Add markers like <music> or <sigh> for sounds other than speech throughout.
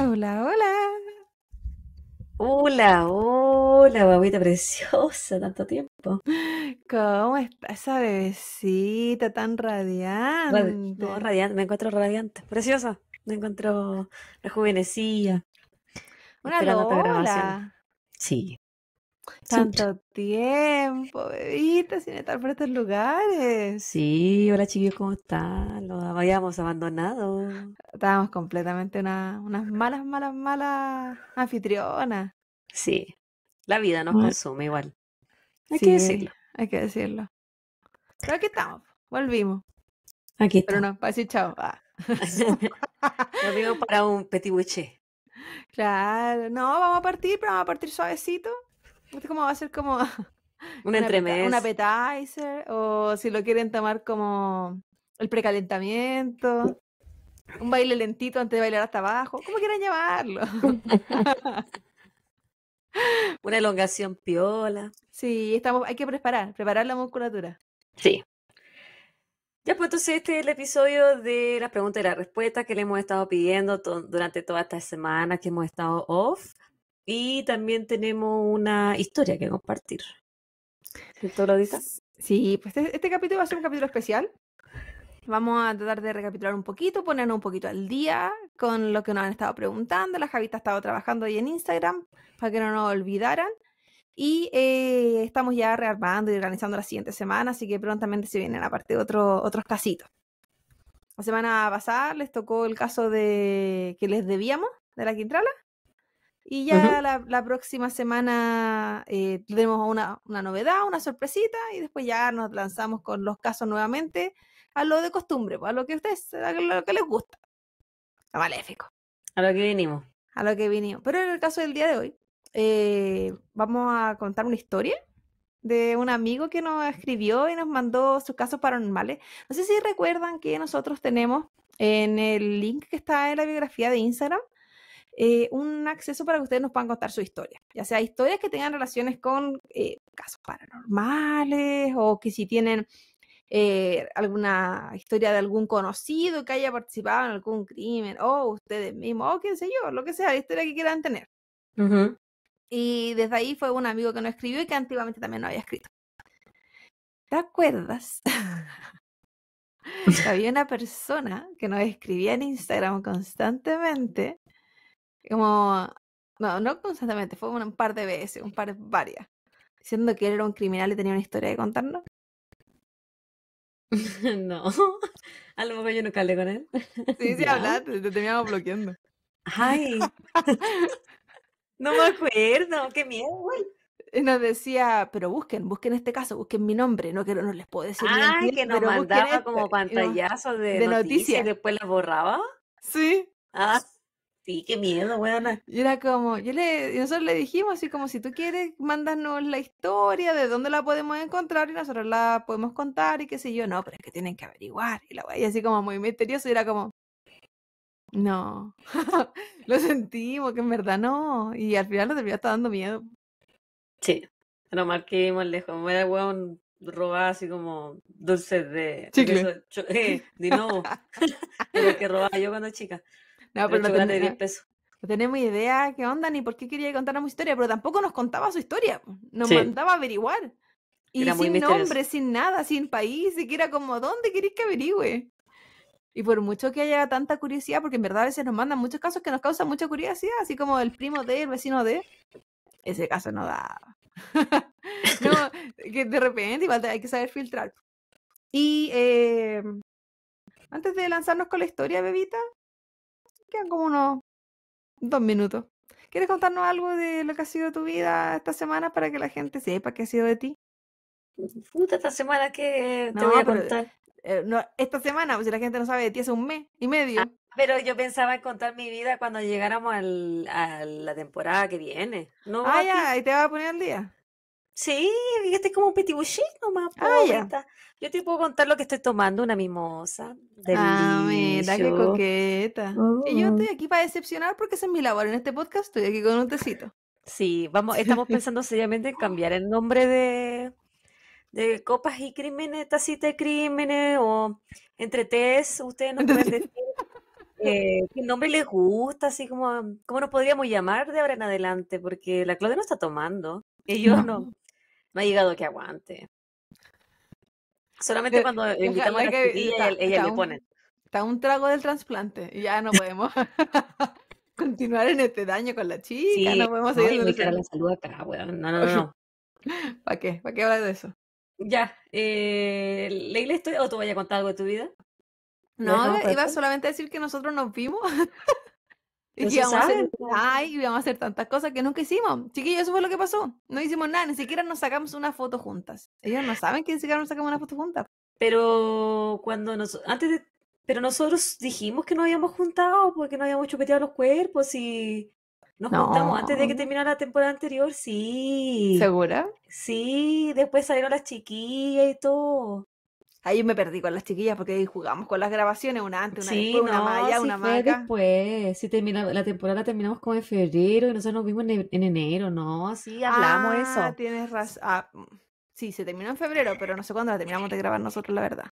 Hola, hola. Hola, hola, babita preciosa, tanto tiempo. ¿Cómo está esa bebecita tan radiante? No, radiante, me encuentro radiante, preciosa. Me encuentro rejuvenecida. Una hola! Sí, tanto tiempo, bebita, sin estar por estos lugares. Sí, hola chiquillos, ¿cómo están? lo habíamos abandonado. Estábamos completamente una, unas malas, malas, malas anfitrionas. Sí, la vida nos consume igual. Hay que decirlo. Hay que decirlo. Pero aquí estamos, volvimos. Aquí Pero no, para decir chao. Va. <laughs> nos vimos para un petit buche. <laughs> Claro, no, vamos a partir, pero vamos a partir suavecito este ¿Cómo va a ser como <laughs> un appetizer, o si lo quieren tomar como el precalentamiento, un baile lentito antes de bailar hasta abajo, ¿Cómo quieren llamarlo. <laughs> Una elongación piola. Sí, estamos, hay que preparar, preparar la musculatura. Sí. Ya, pues entonces este es el episodio de las preguntas y las respuestas que le hemos estado pidiendo durante toda esta semana que hemos estado off. Y también tenemos una historia que compartir. ¿Todo lo dices? Sí, pues este, este, capítulo va a ser un capítulo especial. Vamos a tratar de recapitular un poquito, ponernos un poquito al día con lo que nos han estado preguntando. La Javita ha estado trabajando ahí en Instagram para que no nos olvidaran. Y eh, estamos ya rearmando y organizando la siguiente semana, así que prontamente se vienen aparte otro, otros casitos. La semana pasada les tocó el caso de que les debíamos de la Quintrala. Y ya la, próxima semana eh, tenemos una, novedad, una sorpresita, y después ya nos lanzamos con los casos nuevamente a lo de costumbre, a lo que ustedes, a lo que les gusta. A maléfico. A lo que vinimos. A lo que vinimos. Pero en el caso del día de hoy, eh, vamos a contar una historia de un amigo que nos escribió y nos mandó sus casos paranormales. No sé si recuerdan que nosotros tenemos en el link que está en la biografía de Instagram, eh, un acceso para que ustedes nos puedan contar su historia, ya sea historias que tengan relaciones con eh, casos paranormales o que si tienen eh, alguna historia de algún conocido que haya participado en algún crimen o ustedes mismos o qué sé yo, lo que sea, la historia que quieran tener. Y desde ahí fue un amigo que nos escribió y que antiguamente también no había escrito. ¿Te acuerdas? <laughs> había una persona que nos escribía en Instagram constantemente como, no, no constantemente, fue un par de veces, un par, varias. Diciendo que él era un criminal y tenía una historia de contarnos. <laughs> No, <laughs> a lo mejor yo no calé con él. Sí, sí, <laughs> hablaste, te teníamos bloqueando. Ay, no me acuerdo, qué miedo, Y nos decía, pero busquen, busquen este caso, busquen mi nombre, no quiero, no les puedo decir. ay, que nos mandaba este, como pantallazos de, noticias. y después las borraba. Sí. Ah. Sí, qué miedo, weón. Y era como, yo le, nosotros le dijimos así como, si tú quieres, mándanos la historia, de dónde la podemos encontrar y nosotros la podemos contar y qué sé yo. No, pero es que tienen que averiguar. Y la así como muy misterioso y era como, no, <laughs> lo sentimos, que en verdad no. Y al final nos terminó hasta dando miedo. Sí, pero mal que lejos. Me da weón robaba así como dulces de... Chicle. eso, eh, <laughs> de lo que robaba yo cuando chica. No, pero pues no tenía tenemos idea qué onda ni por qué quería contar una historia, pero tampoco nos contaba su historia. Nos mandaba averiguar. Y sin nombre, sin nada, sin país, ni siquiera como, ¿dónde queréis que averigüe? Y por mucho que haya tanta curiosidad, porque en verdad a veces nos mandan muchos casos que nos causan mucha curiosidad, así como el primo de, el vecino de, ese caso no da. <laughs> no, <laughs> que de repente igual hay que saber filtrar. Y eh, antes de lanzarnos con la historia, bebita, Quedan como unos dos minutos. ¿Quieres contarnos algo de lo que ha sido tu vida esta semana para que la gente sepa qué ha sido de ti? Puta, esta semana que te voy a contar. Eh, no, esta semana, pues, si la gente no sabe de ti hace un mes y ah, medio. pero yo pensaba en contar mi vida cuando llegáramos al, a la temporada que viene. ah, ya, y te vas a poner al día. Sí, este es como un petit nomás. Ah, Yo te puedo contar lo que estoy tomando, una mimosa. Ah, mira, qué coqueta. Y yo mm. estoy aquí para decepcionar porque esa es mi labor en este podcast. Estoy aquí con un tecito. Sí, vamos, estamos <laughs> pensando seriamente en cambiar el nombre de, de copas y crímenes, tacita de crímenes o entre tés, ustedes no. pueden decir <laughs> eh, qué nombre les gusta, así como cómo nos podríamos llamar de ahora en adelante, porque la Claudia no está tomando, ellos no. No ha llegado que aguante. Solamente cuando invitamos a está, ella, un, Está un trago del trasplante y ya no podemos <laughs> continuar en este daño con la chica. no podemos seguir. No, la salud acá, No, no, <laughs> no. ¿Para qué? ¿Para qué hablar de eso? Ya. Eh, Leila, estoy... ¿o te voy a contar algo de tu vida? No, iba solamente a decir que nosotros nos vimos y íbamos a hacer, ay, a hacer tantas cosas que nunca hicimos. Chiquillos, eso fue lo que pasó. No hicimos nada, ni siquiera nos sacamos una foto juntas. Ellos no saben que ni siquiera nos sacamos una foto juntas. Pero cuando nos, antes de, pero nosotros dijimos que nos habíamos juntado porque no habíamos chupeteado los cuerpos y nos juntamos antes de que terminara la temporada anterior, sí. ¿Segura? Sí, después salieron las chiquillas y todo. Ahí me perdí con las chiquillas porque jugamos con las grabaciones, una antes, una después, una malla una más después, si termina, la temporada terminamos como en febrero y nosotros nos vimos en, e, enero, ¿no? Sí, hablamos eso. Ah, tienes razón. Ah, sí, se terminó en febrero, pero no sé cuándo la terminamos de grabar nosotros, la verdad.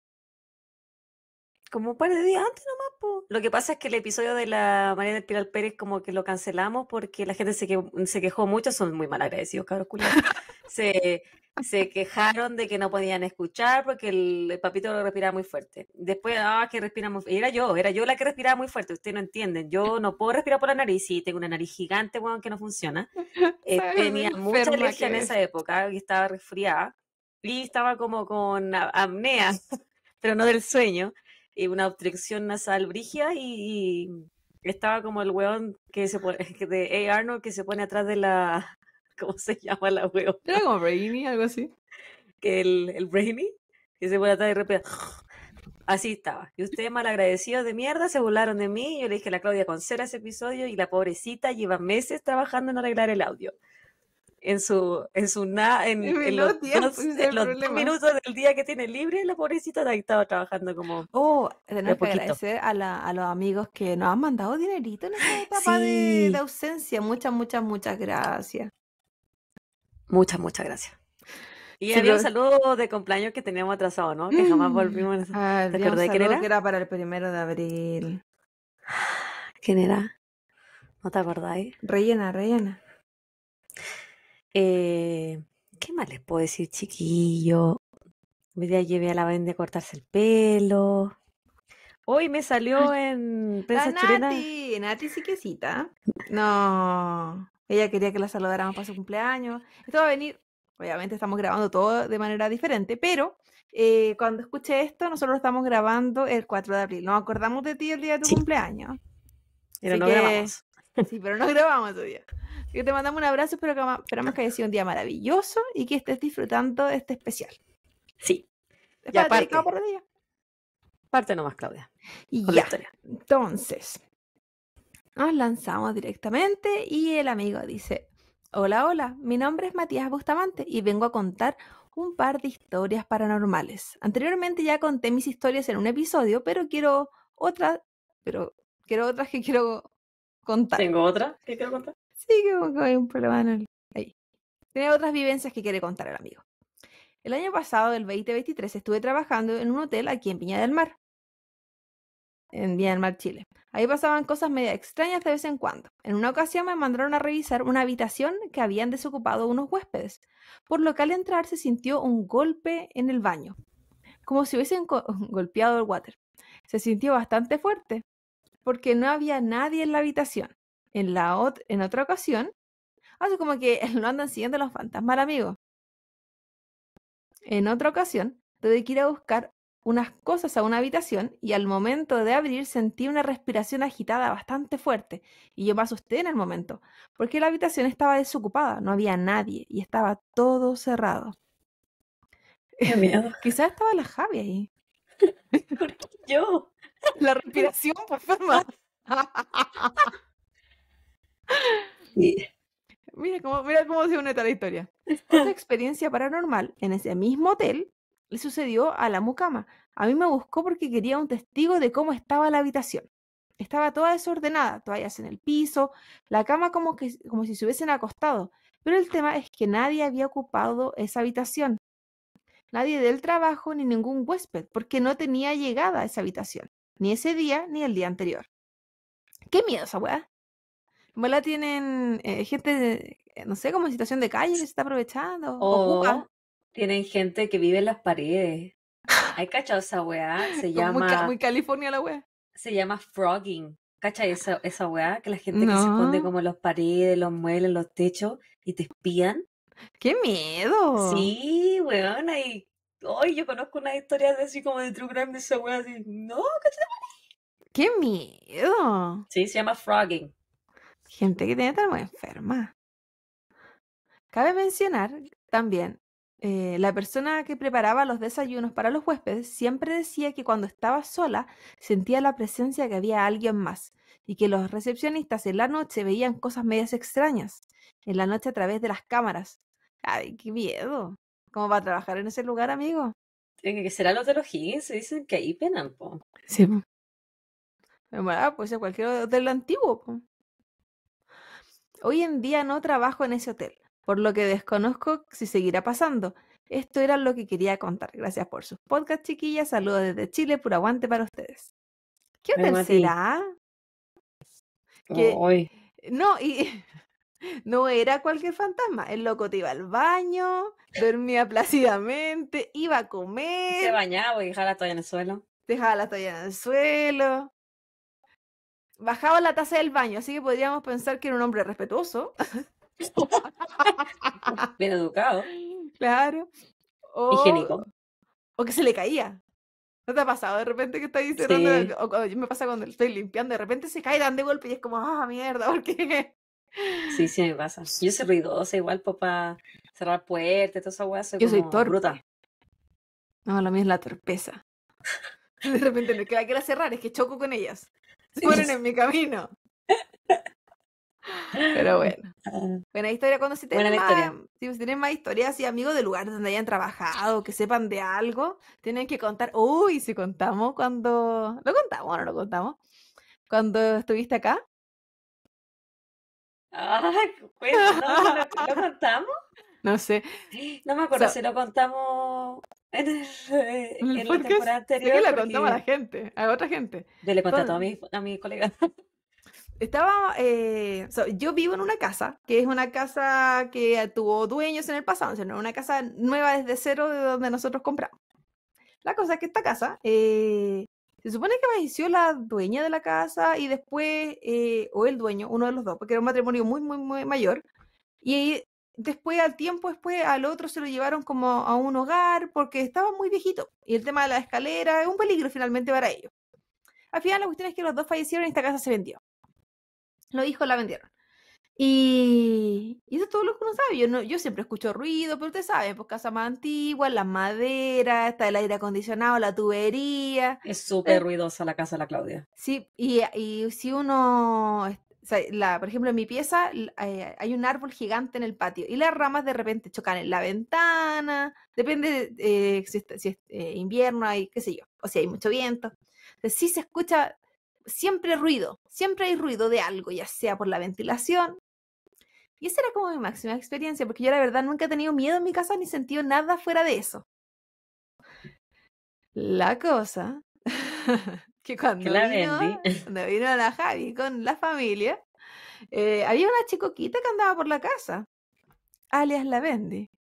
Como un par de días antes nomás, po. Lo que pasa es que el episodio de la María del Pilar Pérez como que lo cancelamos porque la gente se, que, se quejó mucho, son muy mal agradecidos, cabros culiados. <laughs> se, se quejaron de que no podían escuchar porque el, papito lo respiraba muy fuerte. Después, ah, que respira muy fuerte. Era yo, era yo la que respiraba muy fuerte. Ustedes no entienden. Yo no puedo respirar por la nariz. y tengo una nariz gigante, weón, que no funciona. <laughs> Eh, tenía mucha alergia en esa época y estaba resfriada. Y estaba como con apnea, <laughs> pero no del sueño. Y una obstrucción nasal brigia y, estaba como el weón que <laughs> de A. Arnold que se pone atrás de la ¿Cómo se llama la huevo? Era como Brainy, algo así. Que el, Brainy, que se volata de repente. Así estaba. Y ustedes malagradecidos de mierda se burlaron de mí. Yo le dije a la Claudia Concera ese episodio y la pobrecita lleva meses trabajando en arreglar el audio. En su, en su en, los, minutos del día que tiene libre, la pobrecita estaba trabajando como. Oh, tenemos que agradecer a, la, a, los amigos que nos han mandado dinerito en esta etapa de, de, ausencia. Muchas, muchas, muchas gracias. Muchas, muchas gracias. Y había un saludo de cumpleaños que teníamos atrasado, ¿no? Que jamás mm, volvimos. Ah, ¿Te que era para el primero de abril. <gasps> ¿Quién era? ¿No te acordáis? ¿eh? Rellena, rellena. Eh, ¿Qué más les puedo decir, chiquillo? Hoy día llevé a la vende a cortarse el pelo. Hoy me salió en prensa la Nati, Nati cita. No. Ella quería que la saludáramos para su cumpleaños. Esto va a venir, obviamente estamos grabando todo de manera diferente, pero eh, cuando escuché esto, nosotros lo estamos grabando el 4 de abril. Nos acordamos de ti el día de tu cumpleaños. Pero no grabamos. Sí, pero no grabamos ese día. que te mandamos un abrazo, que, esperamos que haya sido un día maravilloso y que estés disfrutando de este especial. Sí. parte. Por el día. Parte nomás, Claudia. Y ya. Entonces, nos lanzamos directamente y el amigo dice, hola, hola, mi nombre es Matías Bustamante y vengo a contar un par de historias paranormales. Anteriormente ya conté mis historias en un episodio, pero quiero otras, pero quiero otras que quiero contar. ¿Tengo otra que quiero contar? Sí, que hay un problema en el... Tiene otras vivencias que quiere contar el amigo. El año pasado, el 2023, estuve trabajando en un hotel aquí en Viña del Mar en Viña del Mar, Chile. Ahí pasaban cosas media extrañas de vez en cuando. En una ocasión me mandaron a revisar una habitación que habían desocupado unos huéspedes, por lo que al entrar se sintió un golpe en el baño, como si hubiesen <laughs> golpeado el water. Se sintió bastante fuerte, porque no había nadie en la habitación. En, la en otra ocasión, hace como que no <laughs> andan siguiendo los fantasmas, amigo. En otra ocasión, tuve que ir a buscar unas cosas a una habitación y al momento de abrir sentí una respiración agitada bastante fuerte y yo me asusté en el momento, porque la habitación estaba desocupada, no había nadie y estaba todo cerrado. <laughs> Quizás estaba la Javi ahí. <laughs> yo? <laughs> La respiración, por favor. Mira cómo, mira cómo se une toda la historia. una experiencia paranormal en ese mismo hotel le sucedió a la mucama. A mí me buscó porque quería un testigo de cómo estaba la habitación. Estaba toda desordenada, toallas en el piso, la cama como, que, como si se hubiesen acostado. Pero el tema es que nadie había ocupado esa habitación. Nadie del trabajo ni ningún huésped, porque no tenía llegada a esa habitación, ni ese día ni el día anterior. ¡Qué miedo esa weá! la tienen eh, gente, eh, no sé, como en situación de calle que se está aprovechando, o ocupa, tienen gente que vive en las paredes. ¿Hay cachado esa weá? Se <laughs> llama. Muy, California la weá. Se llama frogging. Cacha esa, esa weá? Que la gente que se esconde como en las paredes, los muebles, los techos y te espían. ¡Qué miedo! Sí, weón, y Ay, yo conozco unas historias así como de True Crime de esa weá así. No, ¿cachai? ¡Qué miedo! Sí, se llama frogging. Gente que tiene tan enferma. Cabe mencionar también eh, la persona que preparaba los desayunos para los huéspedes siempre decía que cuando estaba sola sentía la presencia que había alguien más y que los recepcionistas en la noche veían cosas medias extrañas, en la noche a través de las cámaras. ¡Ay, qué miedo! ¿Cómo va a trabajar en ese lugar, amigo? que será los de los Higgins, dicen que ahí penan, po. Sí. Bueno, pues a cualquier hotel antiguo, Hoy en día no trabajo en ese hotel, por lo que desconozco si seguirá pasando. Esto era lo que quería contar. Gracias por sus podcast, chiquillas. Saludos desde Chile, Pura aguante para ustedes. ¿Qué onda será? no, y <laughs> no era cualquier fantasma. El loco te iba al baño, dormía plácidamente, iba a comer. Se bañaba y dejaba la toalla en el suelo. Dejaba la toalla en el suelo. Bajaba la taza del baño, así que podríamos pensar que era un hombre respetuoso. <laughs> <laughs> Bien educado. Claro. Higiénico. O que se le caía. ¿No te ha pasado de repente que estás cerrando? me pasa cuando estoy limpiando, de repente se cae dan de golpe y es como, ah, mierda, ¿por qué? Sí, sí me pasa. Yo soy ruidosa igual, pues, papá, cerrar puertas, toda esa Yo soy torpe. No, lo mío es la torpeza. <laughs> De repente lo que la quiera cerrar, es que choco con ellas. <laughs> Se ponen en mi camino. Pero bueno. Ah. Buena historia. Cuando si tienen, más, si tienen más historias y amigos de lugares donde hayan trabajado, que sepan de algo, tienen que contar. Uy, si contamos cuando. ¿Lo contamos no lo contamos? Cuando estuviste acá. ¿no? ¿Lo, <laughs> contamos? No sé. No me acuerdo si lo contamos en, la temporada anterior. contamos a la gente, a otra gente. le conté a mi estaba, eh, yo vivo en una casa, que es una casa que tuvo dueños en el pasado, o sea, una casa nueva desde cero de donde nosotros compramos. La cosa es que esta casa, eh, se supone que falleció la dueña de la casa y después, eh, o el dueño, uno de los dos, porque era un matrimonio muy, muy, muy mayor, y después al tiempo después al otro se lo llevaron como a un hogar porque estaba muy viejito y el tema de la escalera es un peligro finalmente para ellos. Al final la cuestión es que los dos fallecieron y esta casa se vendió. Lo dijo, la vendieron. Y, eso es todo lo que uno sabe. Yo, yo siempre escucho ruido, pero usted sabe, pues casa más antigua, la madera, está el aire acondicionado, la tubería. Es súper eh ruidosa la casa de la Claudia. Sí, y, si uno la, por ejemplo, en mi pieza eh, hay un árbol gigante en el patio y las ramas de repente chocan en la ventana, depende eh, si, es, invierno, hay qué sé yo, o si hay mucho viento. Entonces, sí se escucha siempre ruido, siempre hay ruido de algo, ya sea por la ventilación. Y esa era como mi máxima experiencia, porque yo la verdad nunca he tenido miedo en mi casa ni sentido nada fuera de eso. La cosa <laughs> que cuando, vino, cuando la Javi con la familia, eh, había una chicoquita que andaba por la casa, alias la Bendy.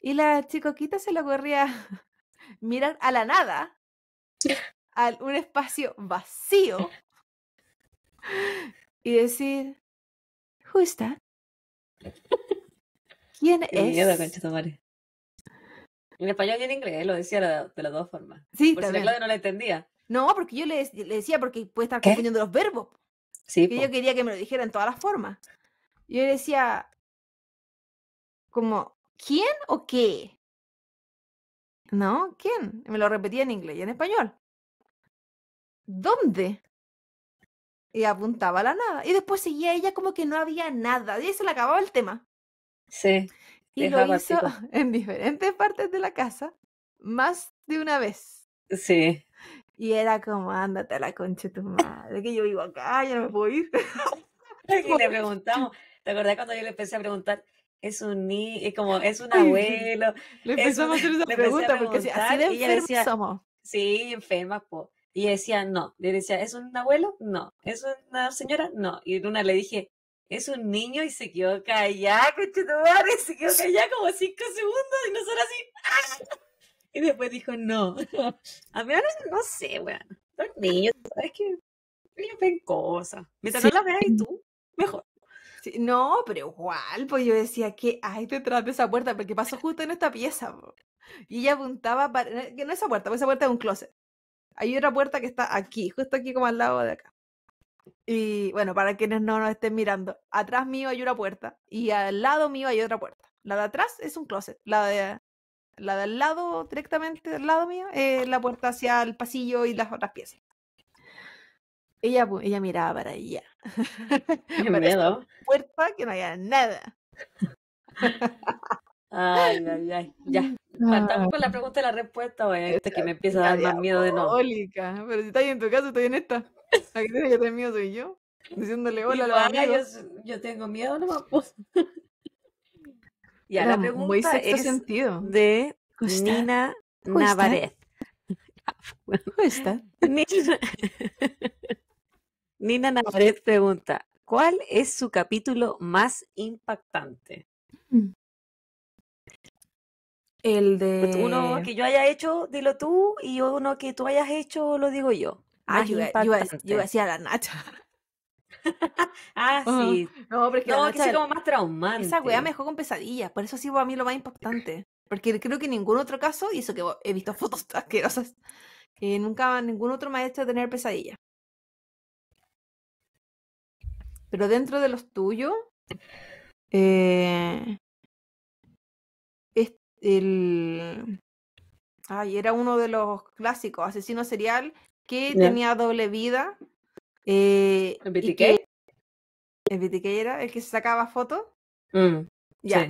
Y la chicoquita se la ocurría <laughs> mirar a la nada a un espacio vacío y decir, ¿Quién ¿Quién es? En español y en inglés, lo decía de, las dos formas. Sí, Por si no la entendía. No, porque yo le, decía, porque puede estar confundiendo los verbos. Sí. Que yo quería que me lo dijera en todas las formas. Yo le decía, como, ¿quién o qué? ¿No? ¿Quién? Me lo repetía en inglés y en español. ¿Dónde? Y apuntaba a la nada. Y después seguía ella como que no había nada. Y se le acababa el tema. Sí. Y lo hizo <laughs> en diferentes partes de la casa, más de una vez. Sí. Y era como, ándate a la concha de tu madre, que yo vivo acá, ya no me puedo ir. y <laughs> le <laughs> preguntamos, ¿te acordás cuando yo le empecé a preguntar? Es un ni, es como, es un abuelo. Le empezamos a hacer esa pregunta, porque así de enfermos somos. Sí, enferma, po. Y decía, no. Le decía, ¿es un abuelo? No. ¿Es una señora? No. Y en una le dije, es un niño y se quedó callada, conchetumare, se quedó callada como cinco segundos y nosotros así. <laughs> Y después dijo, no. <laughs> A mí ahora no sé, weón. Son niños, ¿sabes que... Ellos ven cosas. Me sí. no las y tú, mejor. no, pero igual, pues yo decía ¿qué hay detrás de esa puerta, porque pasó justo en esta pieza. Y ella apuntaba para. No esa puerta, pues esa puerta es un closet. Hay otra puerta que está aquí, justo aquí como al lado de acá. Y bueno, para quienes no nos estén mirando, atrás mío hay una puerta y al lado mío hay otra puerta. La de atrás es un closet, la de la del lado, directamente del lado mío, es eh, la puerta hacia el pasillo y las otras piezas. Ella, ella miraba para allá. Qué <laughs> miedo. Puerta que no había nada. Ay, ay, ay, ya. Faltamos con la pregunta y la respuesta, güey. Este que me empieza a dar más miedo de no. Pero si ahí en tu casa, estoy en esta. Aquí te tiene que tener miedo soy yo. Diciéndole hola a la Yo, tengo miedo no me puedo. <laughs> Ya, Y la pregunta es de Nina Navarrete. ¿Cómo está? Nina, Nina pregunta, ¿cuál es su capítulo más impactante? Mm. El pues de. Uno que yo haya hecho, dilo tú, y uno que tú hayas hecho, lo digo yo. Ah, yo, decir a la Nacha. <laughs> ah, sí. No, pero es que, no, como más traumante. Esa weá me dejó con pesadillas, por eso sí, a mí lo más importante Porque creo que en ningún otro caso, y eso que he visto fotos <laughs> asquerosas, que nunca ningún otro maestro ha tener pesadillas. Pero dentro de los tuyos, eh, el... Ay, era uno de los clásicos, asesino serial, que tenía doble vida. Eh, ¿El BTK? ¿El BTK era el que sacaba fotos? Mm, ya,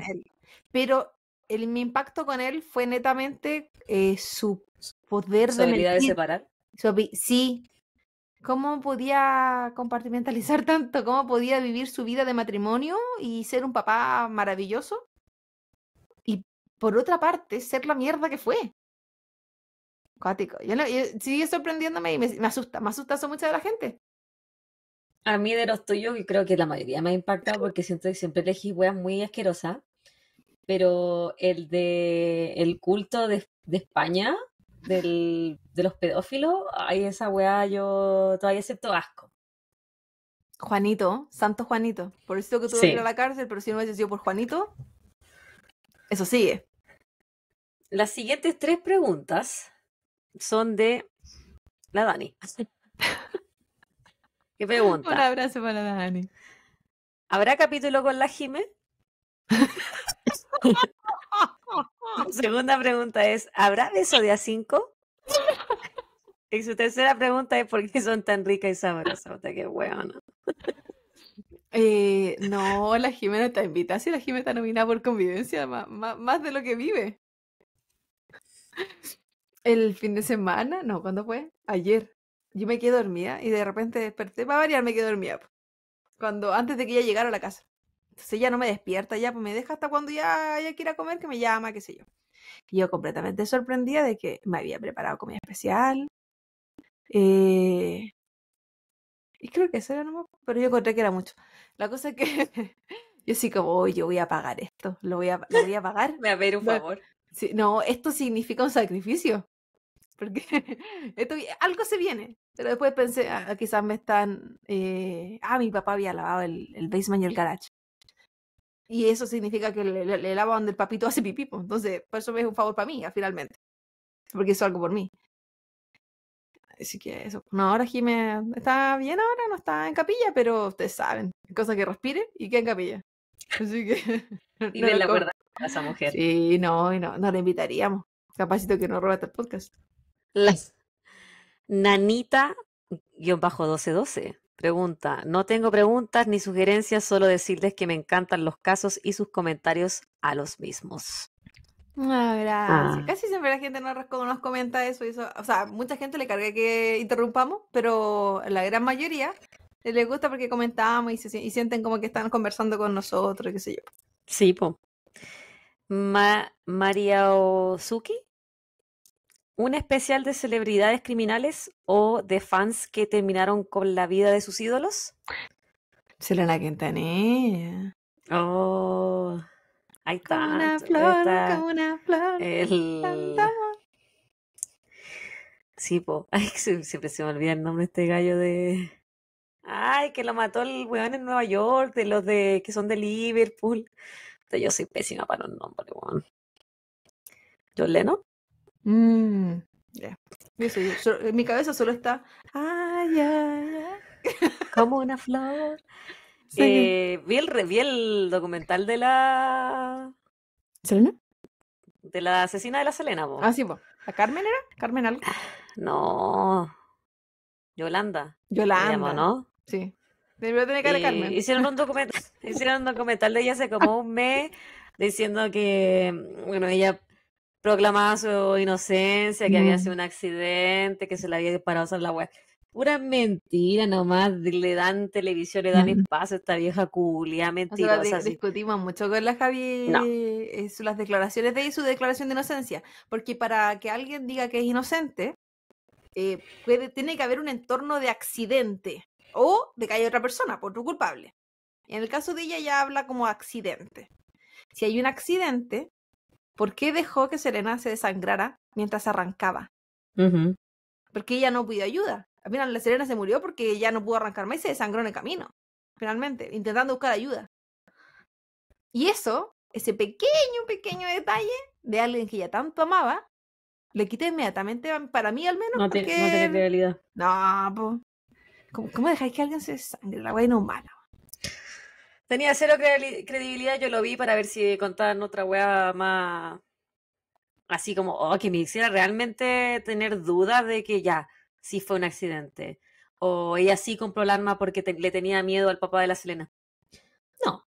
Pero mi impacto con él fue netamente eh, su poder de separar. sí. ¿Cómo podía compartimentalizar <laughs> tanto? ¿Cómo podía vivir su vida de matrimonio y ser un papá maravilloso? por otra parte, ser la mierda que fue. Cuático. Yo, no, sigue sorprendiéndome y me, asusta. Me asusta mucha mucho de la gente. A mí de los tuyos, yo creo que la mayoría me ha impactado porque siento que siempre elegí weas muy asquerosas. Pero el de el culto de, España, del, de los pedófilos, hay esa wea yo todavía excepto asco. Juanito, Santo Juanito. Por eso que tú sí. a la cárcel, pero si no hubiese sido por Juanito, eso sigue. Las siguientes tres preguntas son de la Dani. <laughs> ¿Qué pregunta? Un abrazo para la Dani. ¿Habrá capítulo con la Jime? <laughs> <laughs> segunda pregunta es, ¿habrá beso de A5? y su tercera pregunta es, ¿por qué son tan ricas y sabrosas? qué bueno. Eh, no, la Jimena está invitada. Si la Jimena está nominada por convivencia, más, de lo que vive. El fin de semana, no, ¿cuándo fue? Ayer. Yo me quedé dormida y de repente desperté. Para variar, me quedé dormida. Cuando, antes de que ella llegara a la casa. Entonces ella no me despierta, ya pues me deja hasta cuando ya ella quiera comer, que me llama, qué sé yo. yo completamente sorprendida de que me había preparado comida especial. Eh, y creo que eso era pero yo encontré que era mucho. La cosa es que <laughs> yo sí como, oh, yo voy a pagar esto, lo voy a, lo voy a pagar. <laughs> Me va a ver un favor. no, esto significa un sacrificio. <laughs> Porque esto, algo se viene. Pero después pensé, ah, quizás me están. Eh, ah, mi papá había lavado el, el, basement y el garage. Y eso significa que le, lavaban donde el papito hace pipipo. Pues, entonces, por pues, eso me es un favor para mí, finalmente. Porque hizo algo por mí. Así que eso. No, ahora me está bien ahora, no está en capilla, pero ustedes saben, cosa que respire y que en capilla. Así que. Y <laughs> no la verdad esa mujer. Sí, no, no, no la invitaríamos. Capacito que no roba el podcast. Las... Nanita-1212 pregunta: No tengo preguntas ni sugerencias, solo decirles que me encantan los casos y sus comentarios a los mismos. Ah, ah. Casi siempre la gente nos, nos comenta eso, O sea, mucha gente le carga que interrumpamos, pero la gran mayoría les gusta porque comentamos y, sienten como que están conversando con nosotros, qué sé yo. Sí, po. Ma María Ozuki, un especial de celebridades criminales o de fans que terminaron con la vida de sus ídolos. Selena Quintanilla. Oh. Ahí está. Como una flor, como una flor. Sí, po. <laughs> Ay, siempre se me olvida el nombre de este gallo de. Ay, que lo mató el weón en Nueva York, de los de que son de Liverpool. yo soy pésima para un nombre, weón. Mm, ¿Yo Mmm. Yo mi cabeza solo está. Ay, ay, ay. Como una flor. Eh, vi, el, el documental de la. ¿Selena? De la asesina de la Selena, vos. Ah, sí, vos. ¿La Carmen era? ¿Carmen algo? Ah, no. Yolanda. Yolanda. ¿no? Sí. Debió tener que Carmen. Hicieron un, <laughs> documental, hicieron un documental de ella hace como un mes diciendo que, bueno, ella proclamaba su inocencia, que había mm. sido un accidente, que se la había disparado a la web. Pura mentira nomás, le dan televisión, le dan espacio a esta vieja culia, mentira. discutimos mucho con la Javi eh, las declaraciones de y su declaración de inocencia, porque para que alguien diga que es inocente, eh, tiene que haber un entorno de accidente o de que haya otra persona por tu culpable. En el caso de ella ya habla como accidente. Si hay un accidente, ¿por qué dejó que Serena se desangrara mientras arrancaba? Porque ella no pidió ayuda. Al ah, la Serena se murió porque ya no pudo arrancarme más y se desangró en el camino, finalmente, intentando buscar ayuda. Y eso, ese pequeño, pequeño detalle de alguien que ya tanto amaba, le quité inmediatamente, para mí al menos. No, no tenés ¿Cómo, dejáis que alguien se desangre? La wea no mala. Tenía cero credibilidad, yo lo vi para ver si contaban otra wea más así como, oh, que me hiciera realmente tener dudas de que ya, si fue un accidente. O ella sí compró el arma porque le tenía miedo al papá de la Selena. No.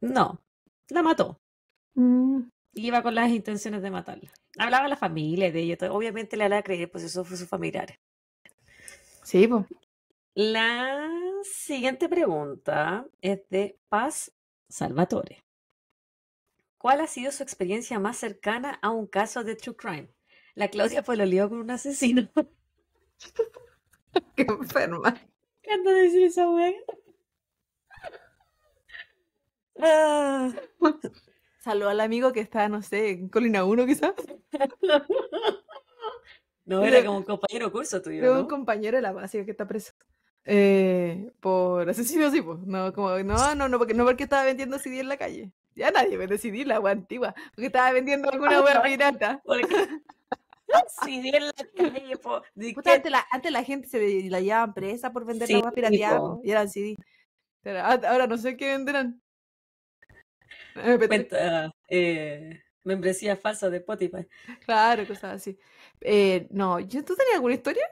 No. La mató. Mm. Iba con las intenciones de matarla. Hablaba la familia de ella. Obviamente le la creer, pues eso fue su familiar. Sí, pues. La siguiente pregunta es de Paz Salvatore. ¿Cuál ha sido su experiencia más cercana a un caso de true crime? La Claudia fue lo lió con un asesino. <laughs> Qué enferma. ¿Qué decir esa wea? Ah. Salud al amigo que está, no sé, en Colina 1 quizás. <laughs> no, era como un compañero curso tuyo. Era un compañero de la básica que está preso. Eh, por asesino, sí, pues. No, como, no, no, no, porque, no porque estaba vendiendo CD en la calle. Ya nadie vende CD, la agua antigua. Porque estaba vendiendo alguna ah, wea pirata. <laughs> Sí, la antes, la, gente se la llevaban presa por vender la y eran CD. ahora no sé qué venderán. Cuenta, eh, membresía falsa de Spotify. Claro, cosas así. Eh, no, ¿tú tenías alguna historia?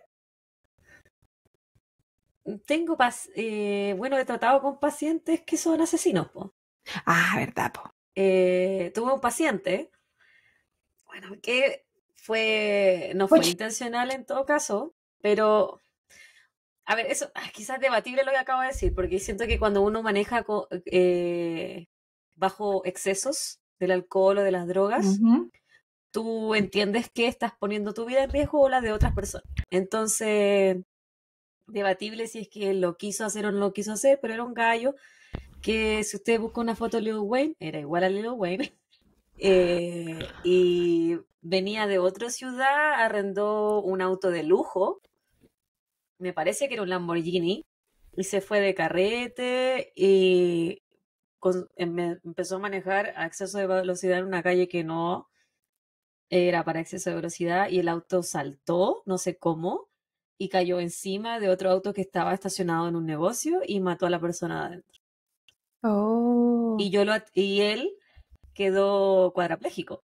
Mm, tengo, eh, bueno, he tratado con pacientes que son asesinos, po. Ah, verdad, po. Eh, tuve un paciente, bueno, que fue, no fue intencional en todo caso, pero a ver, eso ah, quizás debatible lo que acabo de decir, porque siento que cuando uno maneja eh, bajo excesos del alcohol o de las drogas, tú entiendes que estás poniendo tu vida en riesgo o la de otras personas. Entonces, debatible si es que lo quiso hacer o no lo quiso hacer, pero era un gallo que si usted busca una foto de Lil Wayne, era igual a Lil Wayne. Eh, y venía de otra ciudad, arrendó un auto de lujo, me parece que era un Lamborghini, y se fue de carrete y em, empezó a manejar a exceso de velocidad en una calle que no era para exceso de velocidad y el auto saltó, no sé cómo, y cayó encima de otro auto que estaba estacionado en un negocio y mató a la persona adentro. Oh. Y yo lo y él quedó cuadraplégico.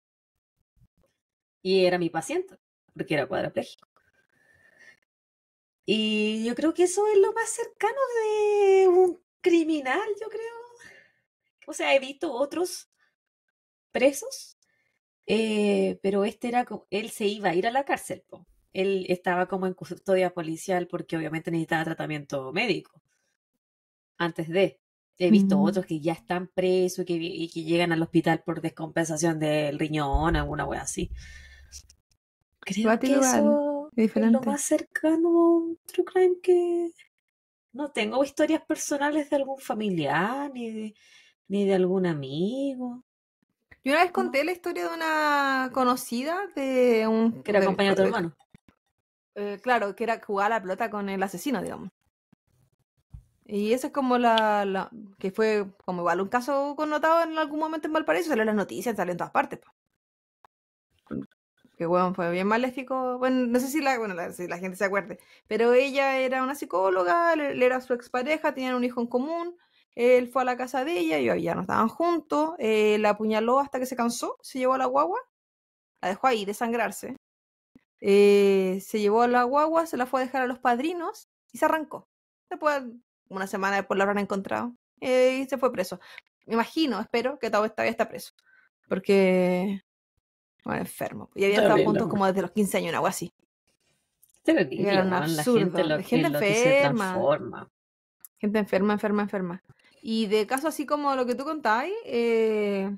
Y era mi paciente, porque era cuadraplégico. Y yo creo que eso es lo más cercano de un criminal, yo creo. O sea, he visto otros presos, eh, pero este era, él se iba a ir a la cárcel. Él estaba como en custodia policial porque obviamente necesitaba tratamiento médico antes de. He visto otros que ya están presos y que, llegan al hospital por descompensación del riñón, alguna wea así. Creo que eso es lo más cercano a un true crime que... No tengo historias personales de algún familiar, ni de, ni de algún amigo. Yo una vez conté la historia de una conocida de un... Que era compañero de tu hermano. Eh, claro, que era jugar a la pelota con el asesino, digamos. Y esa es como la, la, que fue como igual un caso connotado en algún momento en Valparaíso, sale en las noticias, salen en todas partes. Qué Que bueno, fue bien maléfico. Bueno, no sé si la, bueno, gente se acuerde, pero ella era una psicóloga, él era su expareja, tenían un hijo en común, él fue a la casa de ella, y ya no estaban juntos, eh, la apuñaló hasta que se cansó, se llevó a la guagua, la dejó ahí desangrarse, eh, se llevó a la guagua, se la fue a dejar a los padrinos y se arrancó. Después una semana después lo habrán encontrado eh, y se fue preso. Me imagino, espero que todavía está preso. Porque. Bueno, enfermo. Y había estado juntos como desde los 15 años, algo así. era un absurdo. gente, enferma. gente enferma, enferma, enferma. Y de caso así como lo que tú contáis, eh,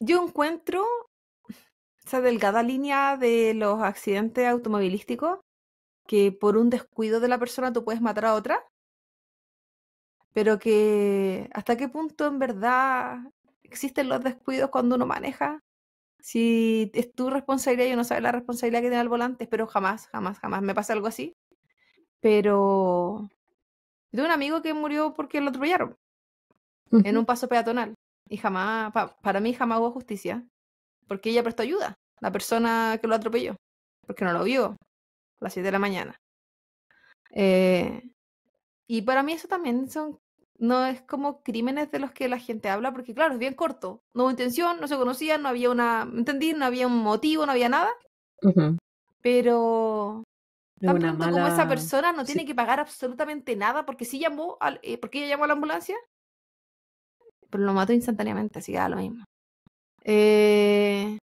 yo encuentro esa delgada línea de los accidentes automovilísticos que por un descuido de la persona tú puedes matar a otra, pero que hasta qué punto en verdad existen los descuidos cuando uno maneja. Si es tu responsabilidad, y uno sabe la responsabilidad que tiene al volante, pero jamás, jamás, jamás me pasa algo así. Pero de un amigo que murió porque lo atropellaron en un paso peatonal y jamás, para mí jamás hubo justicia, porque ella prestó ayuda, la persona que lo atropelló, porque no lo vio, las 7 de la mañana. Eh, y para mí eso también son, no es como crímenes de los que la gente habla, porque claro, es bien corto. No hubo intención, no se conocían, no había una, entendí, no había un motivo, no había nada. Pero como esa persona no tiene que pagar absolutamente nada porque sí llamó, al, eh, porque ella llamó a la ambulancia, pero lo mató instantáneamente, así que da lo mismo. Eh,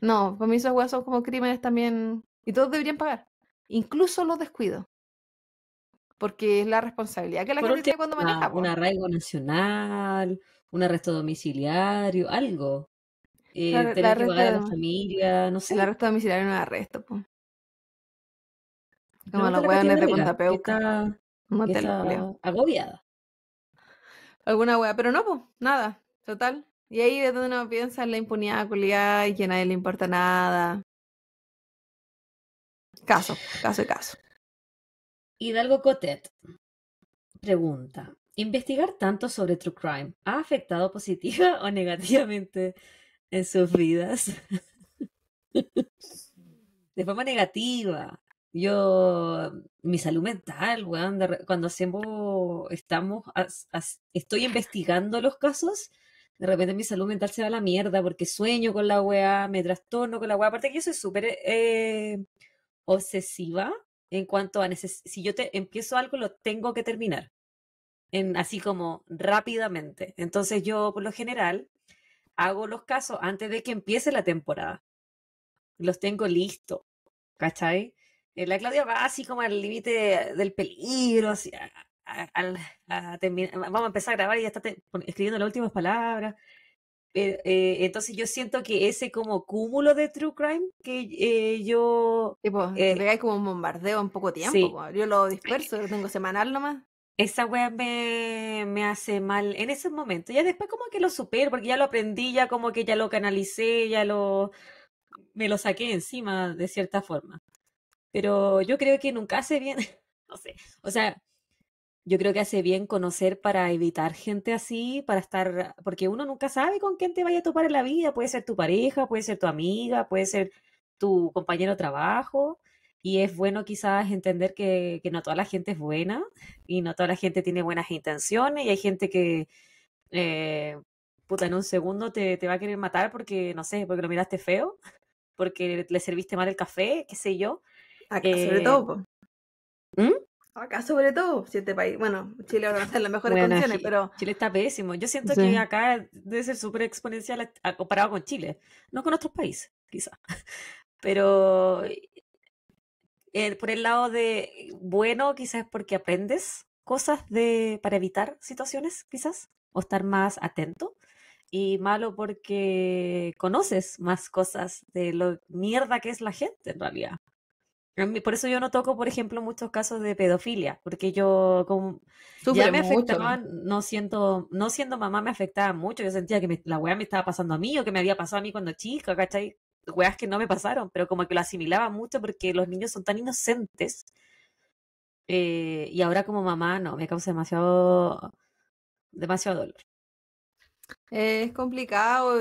no, para mí esos weas son como crímenes también y todos deberían pagar, incluso los descuidos. Porque es la responsabilidad que la gente tiene cuando maneja. Un arraigo nacional, un arresto domiciliario, algo. Eh, la, tener familia, no sé. El arresto domiciliario no es arresto, po. Como los hueones de Punta Peuca. Agobiada. Alguna hueá, pero no, pues, nada, total. Y ahí es donde uno piensa la impunidad culiada y que a nadie le importa nada. Caso, caso y caso. Hidalgo Cotet pregunta: ¿Investigar tanto sobre True Crime ha afectado positiva <laughs> o negativamente en sus vidas? <laughs> de forma negativa. Yo, mi salud mental, cuando hacemos, estamos, estoy investigando los casos, de repente mi salud mental se va a la mierda porque sueño con la weá, me trastorno con la weá. Aparte que yo soy súper eh, obsesiva en cuanto a si yo te empiezo algo lo tengo que terminar en así como rápidamente. Entonces yo por lo general hago los casos antes de que empiece la temporada. Los tengo listos, ¿cachai? Eh, la Claudia va así como al límite del peligro, vamos a empezar a grabar y ya está escribiendo las últimas palabras. Eh, eh, entonces yo siento que ese como cúmulo de true crime que eh, yo... Y pues, como un bombardeo en poco tiempo, pues, yo lo disperso, lo tengo semanal nomás. Esa wea me, me, hace mal en ese momento. Ya después como que lo supero, porque ya lo aprendí, ya como que ya lo canalicé, ya lo... me lo saqué encima de cierta forma. Pero yo creo que nunca se bien, <laughs> no sé, o sea, yo creo que hace bien conocer para evitar gente así, para estar, porque uno nunca sabe con quién te vaya a topar en la vida, puede ser tu pareja, puede ser tu amiga, puede ser tu compañero de trabajo, y es bueno quizás entender que, no toda la gente es buena y no toda la gente tiene buenas intenciones y hay gente que, eh, puta, en un segundo te, te va a querer matar porque, no sé, porque lo miraste feo, porque le serviste mal el café, qué sé yo. sobre eh, todo. ¿Mm? Acá sobre todo, siete países. bueno, Chile ahora está en las mejores condiciones, pero... Chile está pésimo. Yo siento que acá debe ser súper exponencial comparado con Chile, no con otros países, quizás. <laughs> Pero eh, por el lado de bueno, quizás porque aprendes cosas de, para evitar situaciones, quizás, o estar más atento. Y malo porque conoces más cosas de lo mierda que es la gente, en realidad. Mm, por eso yo no toco, por ejemplo, muchos casos de pedofilia, porque yo como Sufre ya me afectaban, no siento, no siendo mamá me afectaba mucho, yo sentía que la weá me estaba pasando a mí o que me había pasado a mí cuando chico, ¿cachai? Weas que no me pasaron, pero como que lo asimilaba mucho porque los niños son tan inocentes. Eh, y ahora como mamá, no, me causa demasiado, demasiado dolor. es complicado.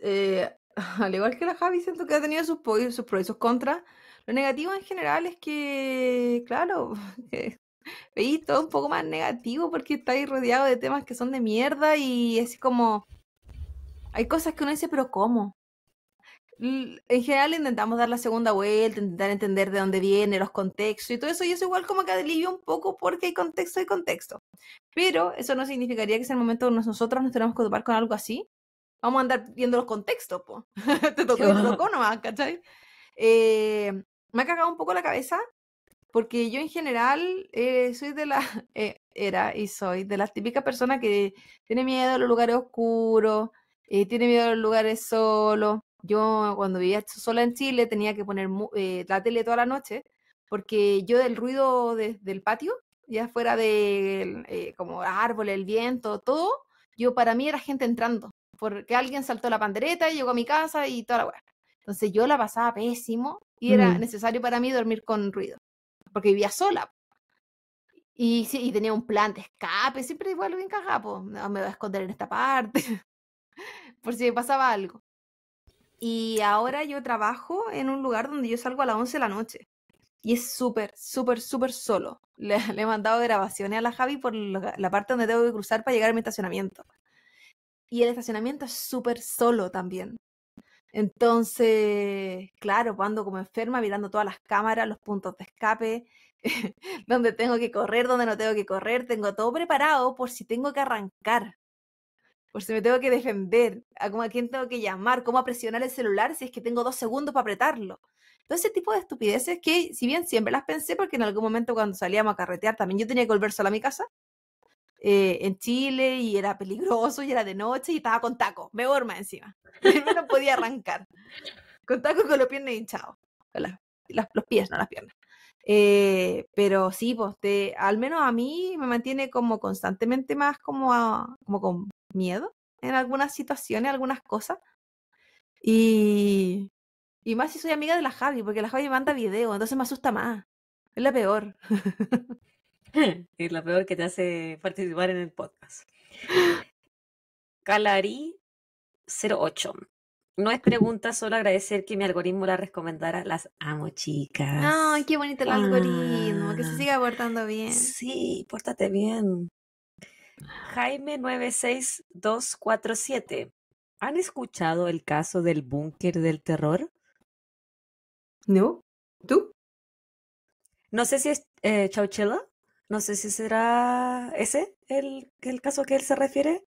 Eh, <laughs> al igual que la Javi, siento que ha tenido sus, sus pros y sus contras. Lo negativo en general es que, claro, <laughs> eh, veis todo un poco más negativo porque estáis rodeado de temas que son de mierda y es como. Hay cosas que uno dice, pero ¿cómo? En general intentamos dar la segunda vuelta, intentar entender de dónde viene, los contextos y todo eso, y eso igual como que alivia un poco porque hay contexto y contexto. Pero eso no significaría que es el momento donde nosotros nos tenemos que ocupar con algo así. Vamos a andar viendo los contextos, po. <laughs> te tocó, te <laughs> tocó nomás, ¿cachai? Eh, me ha cagado un poco la cabeza porque yo en general eh, soy de la, <laughs> e, era y soy de las típicas personas que tiene miedo a los lugares oscuros, eh, tiene miedo a los lugares solos. Yo cuando vivía sola en Chile tenía que poner eh, la tele toda la noche porque yo del ruido del patio, ya fuera de eh, como árboles, el viento, todo, yo para mí era gente entrando porque alguien saltó la pandereta y llegó a mi casa y toda la weá. Entonces yo la pasaba pésimo y era mm. necesario para mí dormir con ruido, porque vivía sola. Y, tenía un plan de escape, siempre igual bien cagado, no, me voy a esconder en esta parte, <laughs> por si me pasaba algo. Y ahora yo trabajo en un lugar donde yo salgo a las 11 de la noche. Y es súper, súper, súper solo. Le, <laughs> he mandado grabaciones a la Javi por la, la parte donde tengo que cruzar para llegar a mi estacionamiento. Y el estacionamiento es súper solo también. Entonces, claro, cuando pues, como enferma, mirando todas las cámaras, los puntos de escape, <laughs> donde tengo que correr, donde no tengo que correr, tengo todo preparado por si tengo que arrancar, por si me tengo que defender, a, a quién tengo que llamar, cómo presionar el celular si es que tengo dos segundos para apretarlo. Todo ese tipo de estupideces que, si bien siempre las pensé, porque en algún momento cuando salíamos a carretear también yo tenía que volver sola a mi casa, eh, en Chile y era peligroso y era de noche y estaba con taco me más encima. <laughs> no podía arrancar. Con taco, con los pies hinchados. Las, los pies, no las piernas. Eh, pero sí, pues, te, al menos a mí me mantiene como constantemente más como, como con miedo en algunas situaciones, algunas cosas. Y, y más si soy amiga de la Javi, porque la Javi manda video, entonces me asusta más. Es la peor. <laughs> <laughs> es lo peor que te hace participar en el podcast. Calari 08. No es pregunta, solo agradecer que mi algoritmo la recomendara. Las amo, chicas. Ay, qué bonito el algoritmo, que se ah, siga portando bien. Sí, pórtate bien. Jaime 96247. ¿Han escuchado el caso del búnker del terror? No. ¿Tú? No sé si es eh, Chauchela, no sé si será ese el, caso a que él se refiere.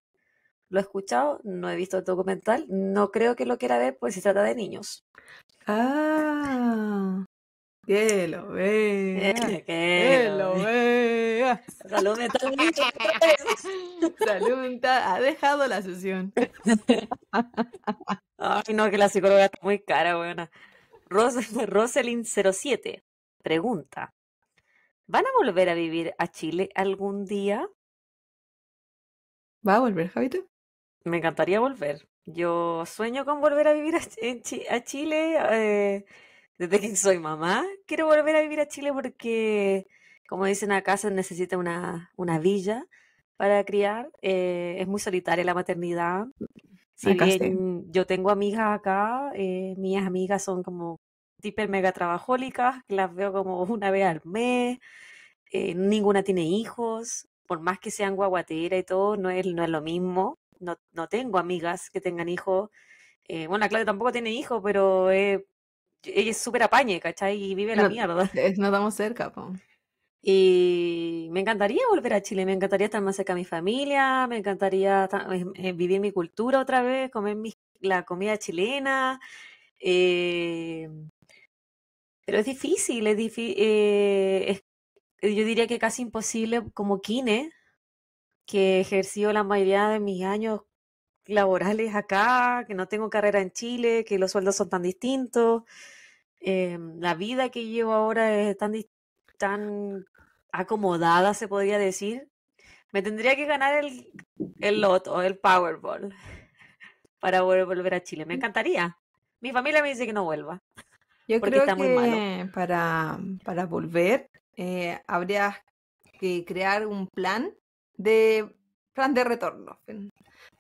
Lo he escuchado, no he visto el documental, no creo que lo quiera ver, pues se trata de niños. Ah, que lo ve que, lo vea. <laughs> Salud <laughs> ha dejado la sesión. <laughs> Ay, no, que la psicóloga está muy cara, buena. Ros Roselyn07 pregunta: ¿Van a volver a vivir a Chile algún día? ¿Va a volver, Javito? Me encantaría volver. Yo sueño con volver a vivir a, Chile. Eh, desde que soy mamá, quiero volver a vivir a Chile porque, como dicen acá, se necesita una, villa para criar. Eh, es muy solitaria la maternidad. Si bien yo tengo amigas acá, eh, mis amigas son como hiper mega trabajólicas, las veo como una vez al mes, eh, ninguna tiene hijos, por más que sean guaguatera y todo, no es, no es lo mismo. No, no tengo amigas que tengan hijos. Eh, bueno, Claudia tampoco tiene hijos, pero ella es súper apañe, ¿cachai? Y vive la mierda. <laughs> No estamos cerca, po. Y me encantaría volver a Chile, me encantaría estar más cerca de mi familia, me encantaría eh, vivir mi cultura otra vez, comer la comida chilena. Eh, pero es difícil, es, difícil, eh, eh, yo diría que casi imposible como kine, que ejercido la mayoría de mis años laborales acá, que no tengo carrera en Chile, que los sueldos son tan distintos, eh, la vida que llevo ahora es tan, tan acomodada, se podría decir. Me tendría que ganar el loto, el Powerball, <laughs> para volver a Chile. Me mm. encantaría. Mi familia me dice que no vuelva. Yo creo que Para, volver eh, habría que crear un plan de plan de retorno,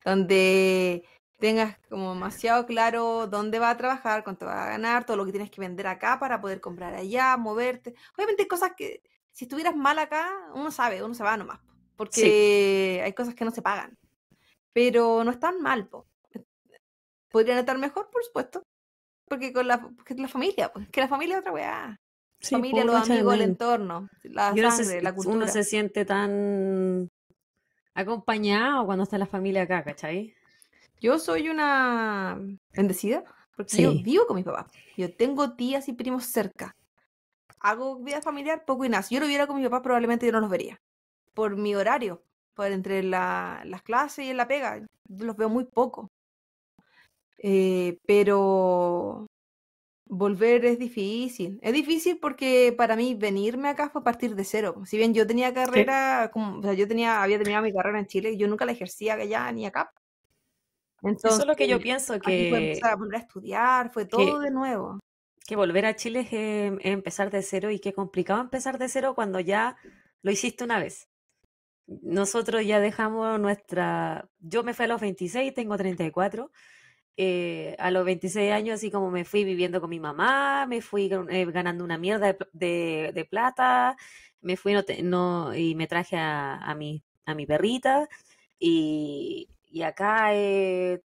donde tengas como demasiado claro dónde va a trabajar, cuánto va a ganar, todo lo que tienes que vender acá para poder comprar allá, moverte. Obviamente hay cosas que si estuvieras mal acá, uno sabe, uno se va nomás, porque hay cosas que no se pagan, pero no están mal. ¿Podrían estar mejor? Por supuesto, porque con la, la familia, pues, que la familia es otra weá. Sí, familia, pues, los amigos, el entorno, la la cultura. Uno se siente tan acompañado cuando está la familia acá, ¿cachai? Yo soy una bendecida, porque yo vivo con mis papás. Yo tengo tías y primos cerca. Hago vida familiar poco y nada. Si yo lo hubiera con mis papás, probablemente yo no los vería. Por mi horario, por entre las clases y en la pega, los veo muy poco. Eh, pero volver es difícil. Es difícil porque para mí venirme acá fue a partir de cero. Si bien yo tenía carrera, como, o sea, yo tenía, había terminado mi carrera en Chile, yo nunca la ejercía allá ni acá. Entonces, Eso es lo que yo pienso que... Fue a volver a estudiar, fue todo de nuevo. Que volver a Chile es, em, empezar de cero y que complicado empezar de cero cuando ya lo hiciste una vez. Nosotros ya dejamos nuestra... Yo me fui a los 26, tengo 34 eh, a los 26 años, así como me fui viviendo con mi mamá, me fui eh, ganando una mierda de, plata, me fui no, y me traje a, mi, a mi perrita y, acá, eh,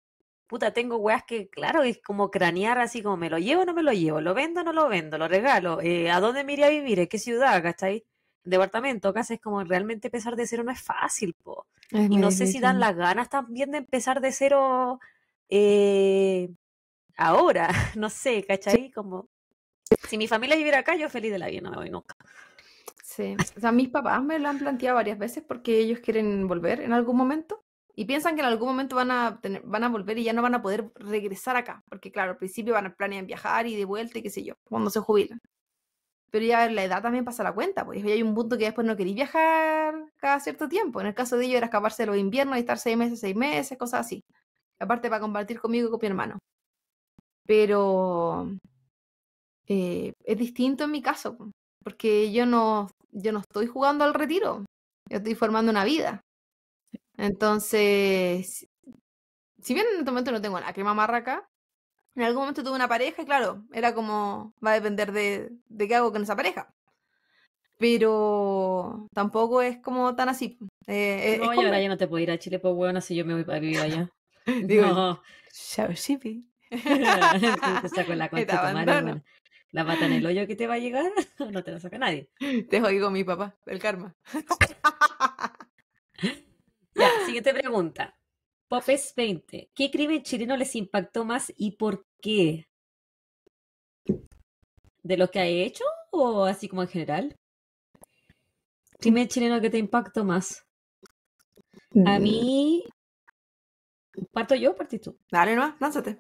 puta, tengo weas que, claro, es como cranear así como me lo llevo o no me lo llevo, lo vendo o no lo vendo, lo regalo, a dónde me iría a vivir, ¿En qué ciudad, ¿cachai? Departamento, casa es como realmente empezar de cero no es fácil, po. y no sé si dan las ganas también de empezar de cero eh, ahora, <laughs> no sé, ¿cachai? Como, si mi familia viviera acá, yo feliz de la vida, no me voy nunca. Sí, o sea, mis papás me lo han planteado varias veces porque ellos quieren volver en algún momento y piensan que en algún momento van a, van a volver y ya no van a poder regresar acá, porque claro, al principio van a planear viajar y de vuelta y qué sé yo, cuando se jubilan. Pero ya la edad también pasa la cuenta, porque hay un punto que después no queréis viajar cada cierto tiempo. En el caso de ellos era escaparse de los inviernos y estar seis meses, seis meses, cosas así aparte para compartir conmigo y con mi hermano. Pero eh, es distinto en mi caso, porque yo no, yo no estoy jugando al retiro, yo estoy formando una vida. Entonces, si bien en este momento no tengo la crema marraca, en algún momento tuve una pareja y claro, era como, va a depender de, de qué hago con esa pareja. Pero tampoco es como tan así. Eh, no, ahora ya no te puedo ir a Chile, por bueno, si yo me voy para vivir allá. <laughs> Digo, no. <laughs> la <laughs> mata la en el hoyo que te va a llegar, no te la saca nadie. Te jodigo mi papá, el karma. ya, siguiente pregunta. Popes 20. ¿Qué crimen chileno les impactó más y por qué? ¿De lo que ha hecho o así como en general? ¿Crimen chileno que te impactó más? A mm. mí, ¿Parto yo o partís tú? Dale, no, lánzate.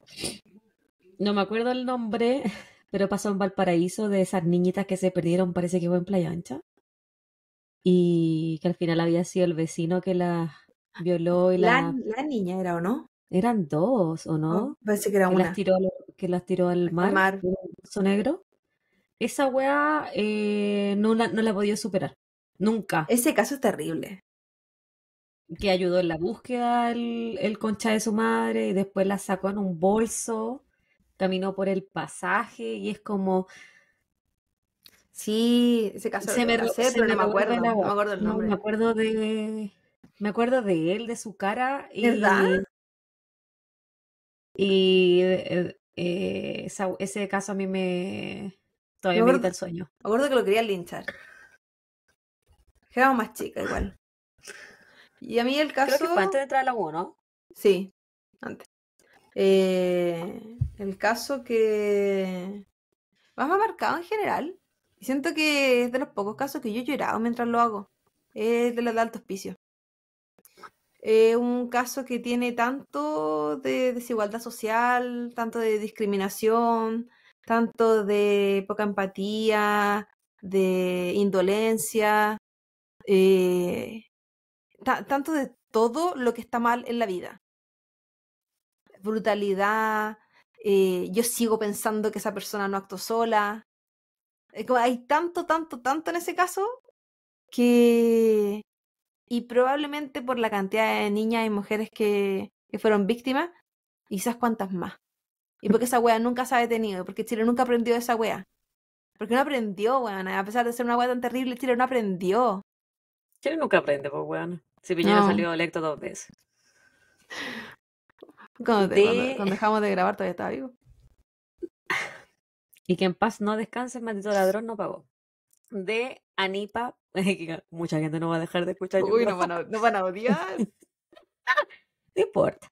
No me acuerdo el nombre, <laughs> pero pasó en Valparaíso de esas niñitas que se perdieron, parece que fue en Playa Ancha. Y que al final había sido el vecino que la violó y la. La, niña era, ¿o no? Eran dos, ¿o no? Oh, parece que era una. que las tiró al mar. mar. negro. Esa weá eh, no, la, no la podido superar. Nunca. Ese caso es terrible que ayudó en la búsqueda el, concha de su madre y después la sacó en un bolso, caminó por el pasaje y es como... Sí, ese casó. Se me, no me acuerdo, me acuerdo el nombre. me acuerdo de... Me acuerdo de él, de su cara. Y, Y eh, eh, ese caso a mí me... Todavía me, acuerdo, el sueño. Me acuerdo que lo quería linchar. quedaba más chica igual. Y a mí el caso. Creo que fue antes de entrar a la U, ¿no? Sí, antes. Eh, el caso que. Más me ha marcado en general. Y siento que es de los pocos casos que yo he llorado mientras lo hago. Es de los de alto auspicio. un caso que tiene tanto de desigualdad social, tanto de discriminación, tanto de poca empatía, de indolencia, eh, tanto de todo lo que está mal en la vida. Brutalidad, eh, yo sigo pensando que esa persona no actuó sola. Eh, hay tanto, tanto, tanto en ese caso que... Y probablemente por la cantidad de niñas y mujeres que, fueron víctimas, y quizás cuantas más. Y porque esa wea nunca se ha detenido, porque Chile nunca aprendió de esa wea. Porque no aprendió, weón. A pesar de ser una wea tan terrible, Chile no aprendió. Chile nunca aprende, pues, si Piñera salió electo dos veces. Cuando, dejamos de grabar todavía estaba vivo. Y que en paz no el maldito ladrón, no pagó. De Anipa, <laughs> mucha gente no va a dejar de escuchar. Uy, no van, a, odiar. <laughs> no importa.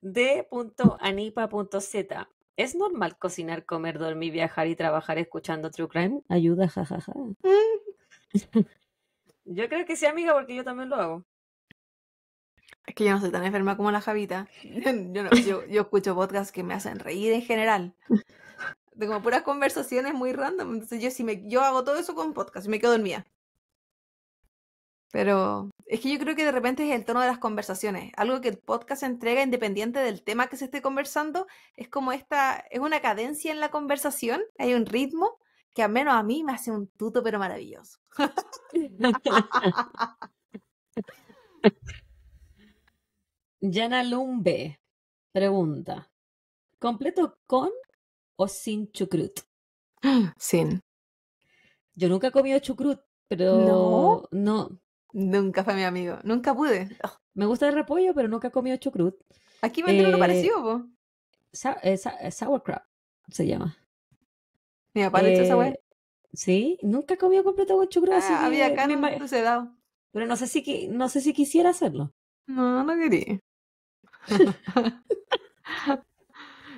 de.anipa.z ¿Es normal cocinar, comer, dormir, viajar y trabajar escuchando True Crime? Ayuda, jajaja. <laughs> Yo creo que sí, amiga, porque yo también lo hago. Es que yo no soy tan enferma como la Javita. <laughs> Yo, no, yo, escucho podcasts que me hacen reír en general. De como puras conversaciones muy random. Entonces yo, si me, yo hago todo eso con podcast y me quedo dormida. Pero es que yo creo que de repente es el tono de las conversaciones. Algo que el podcast entrega independiente del tema que se esté conversando. Es como esta, es una cadencia en la conversación. Hay un ritmo que al menos a mí me hace un tuto, pero maravilloso. Jana <laughs> Lumbe pregunta: ¿completo con o sin chucrut? <gasps> Sin. Yo nunca he comido chucrut, pero no. no. Nunca fue mi amigo, nunca pude. Oh, me gusta el repollo, pero nunca he comido chucrut. Aquí me lo eh, parecido, po. Eh, eh, sauerkraut se llama. Eh, sí, nunca he comido completo con ah, había acá Pero no sé si no sé si quisiera hacerlo. No, no quería. <laughs>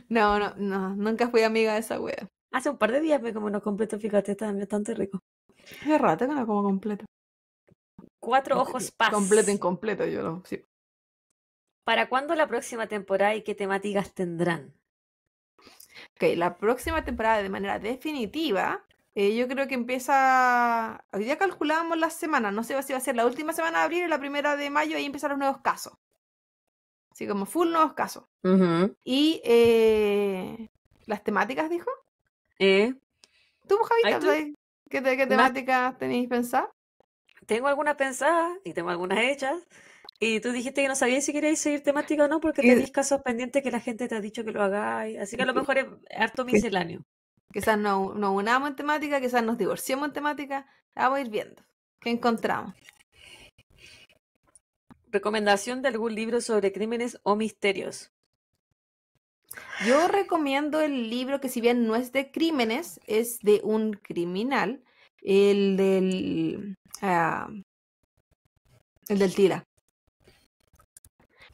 no, no, no, nunca fui amiga de esa wea. Hace un par de días me como unos completos, fíjate, está bastante rico. Qué rato que no como completo. Cuatro ojos <laughs> paz. Completo, e incompleto, yo lo. Sí. ¿Para cuándo la próxima temporada y qué temáticas tendrán? Ok, la próxima temporada de manera definitiva, eh, yo creo que empieza. Hoy día calculábamos las semanas, no sé si va a ser la última semana de abril o la primera de mayo, y empiezan los nuevos casos. Así como full nuevos casos. Y eh, las temáticas, dijo. Eh. ¿Tú, Javita, ¿Qué, qué temáticas tenéis pensadas? Tengo algunas pensadas y tengo algunas hechas. Y tú dijiste que no sabías si querías seguir temática o no, porque eh, tenías casos pendientes que la gente te ha dicho que lo hagáis. Así que a lo eh, mejor es harto misceláneo. Quizás nos, no unamos en temática, quizás nos divorciemos en temática. Vamos a ir viendo. ¿Qué encontramos? Recomendación de algún libro sobre crímenes o misterios. Yo recomiendo el libro que si bien no es de crímenes, es de un criminal, el del, ah, el del Tira.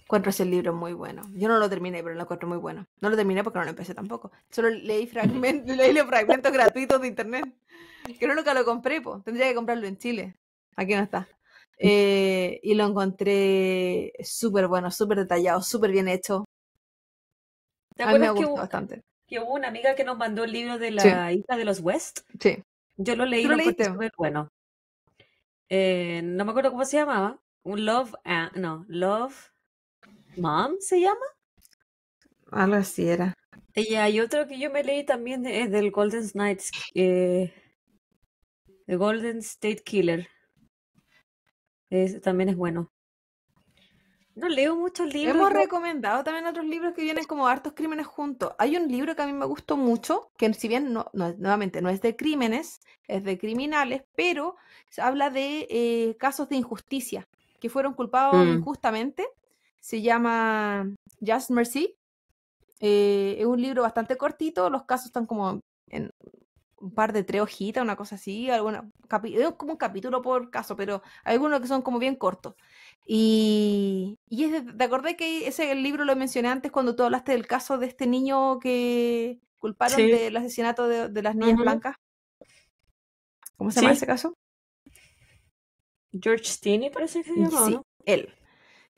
Encuentro ese libro muy bueno. Yo no lo terminé, pero lo encuentro muy bueno. No lo terminé porque no lo empecé tampoco. Solo leí, fragmentos, <laughs> leí los fragmentos gratuitos de internet. Que no nunca lo compré, pues. Tendría que comprarlo en Chile. Aquí no está. Mm. Eh, y lo encontré súper bueno, súper detallado, súper bien hecho. me gustó bastante. Que hubo una amiga que nos mandó el libro de la isla de los West. Sí. Yo lo leí. Lo súper bueno. Eh, no me acuerdo cómo se llamaba. Un Love, and, no, Love Mom se llama. Algo así era. Y hay otro que yo me leí también es del Golden Knights, eh, Golden State Killer. Es, también es bueno. No leo muchos libros. Hemos recomendado también otros libros que vienen como hartos crímenes juntos. Hay un libro que a mí me gustó mucho, que si bien no, no nuevamente no es de crímenes, es de criminales, pero habla de eh, casos de injusticia que fueron culpados mm. injustamente se llama Just Mercy. Eh, es un libro bastante cortito, los casos están como en un par de tres hojitas, una cosa así, es como un capítulo por caso, pero algunos que son como bien cortos. Y, es de, ¿te acordé que ese libro lo mencioné antes cuando tú hablaste del caso de este niño que culparon del asesinato de, las niñas blancas? ¿Cómo se llama ese caso? George Steeney parece que se mm, llama, sí, ¿no? Él.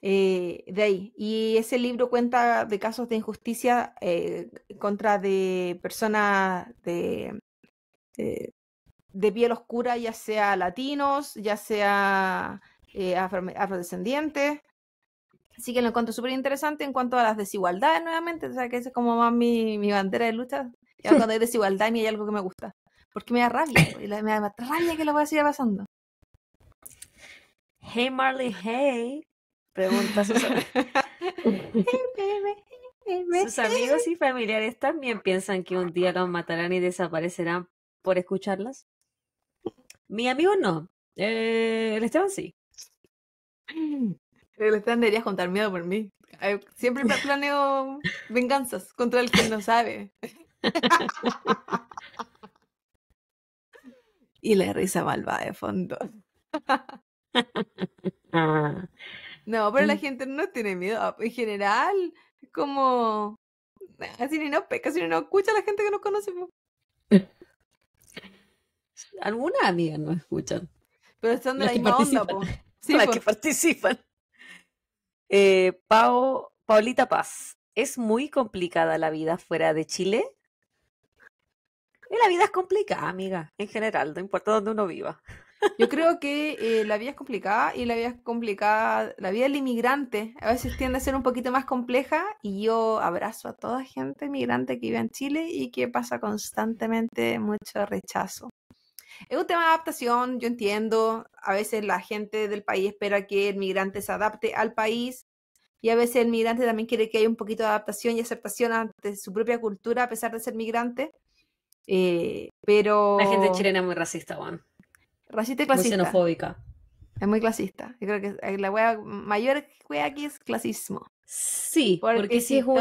Eh, de ahí. Y ese libro cuenta de casos de injusticia eh, contra de personas de, eh, de piel oscura, ya sea latinos, ya sea afrodescendientes. Así que lo encuentro súper interesante en cuanto a las desigualdades nuevamente, o sea que esa es como más mi, bandera de lucha. cuando <laughs> hay desigualdad y hay algo que me gusta. Porque me da rabia, me da rabia que lo voy a seguir pasando. Hey Marley, hey. Pregunta sus, amigos y familiares también piensan que un día los matarán y desaparecerán por escucharlas. Mi amigo no. Eh, el Esteban sí. El Esteban debería contar miedo por mí. Siempre planeo <laughs> venganzas contra el que no sabe. <laughs> y la risa malva de fondo. <laughs> Ah. No, pero la mm. gente no tiene miedo. Ah, en general, como. Ah, casi ni no peca, no escucha a la gente que nos conoce. <laughs> Algunas amigas no escuchan. Pero están de la misma onda, <laughs> Sí, las que participan. Eh, Pao, Paulita Paz. ¿Es muy complicada la vida fuera de Chile? Eh, la vida es complicada, amiga, en general, no importa dónde uno viva. Yo creo que eh, la vida es complicada y la vida es complicada, la vida del inmigrante a veces tiende a ser un poquito más compleja y yo abrazo a toda gente inmigrante que vive en Chile y que pasa constantemente mucho rechazo. Es un tema de adaptación, yo entiendo, a veces la gente del país espera que el migrante se adapte al país y a veces el migrante también quiere que haya un poquito de adaptación y aceptación ante su propia cultura a pesar de ser migrante. pero... Eh, la gente chilena es muy racista, Juan. Racista y clasista. xenofóbica. Es muy clasista. Yo creo que la wea, mayor wea aquí es clasismo. Sí, porque, si es un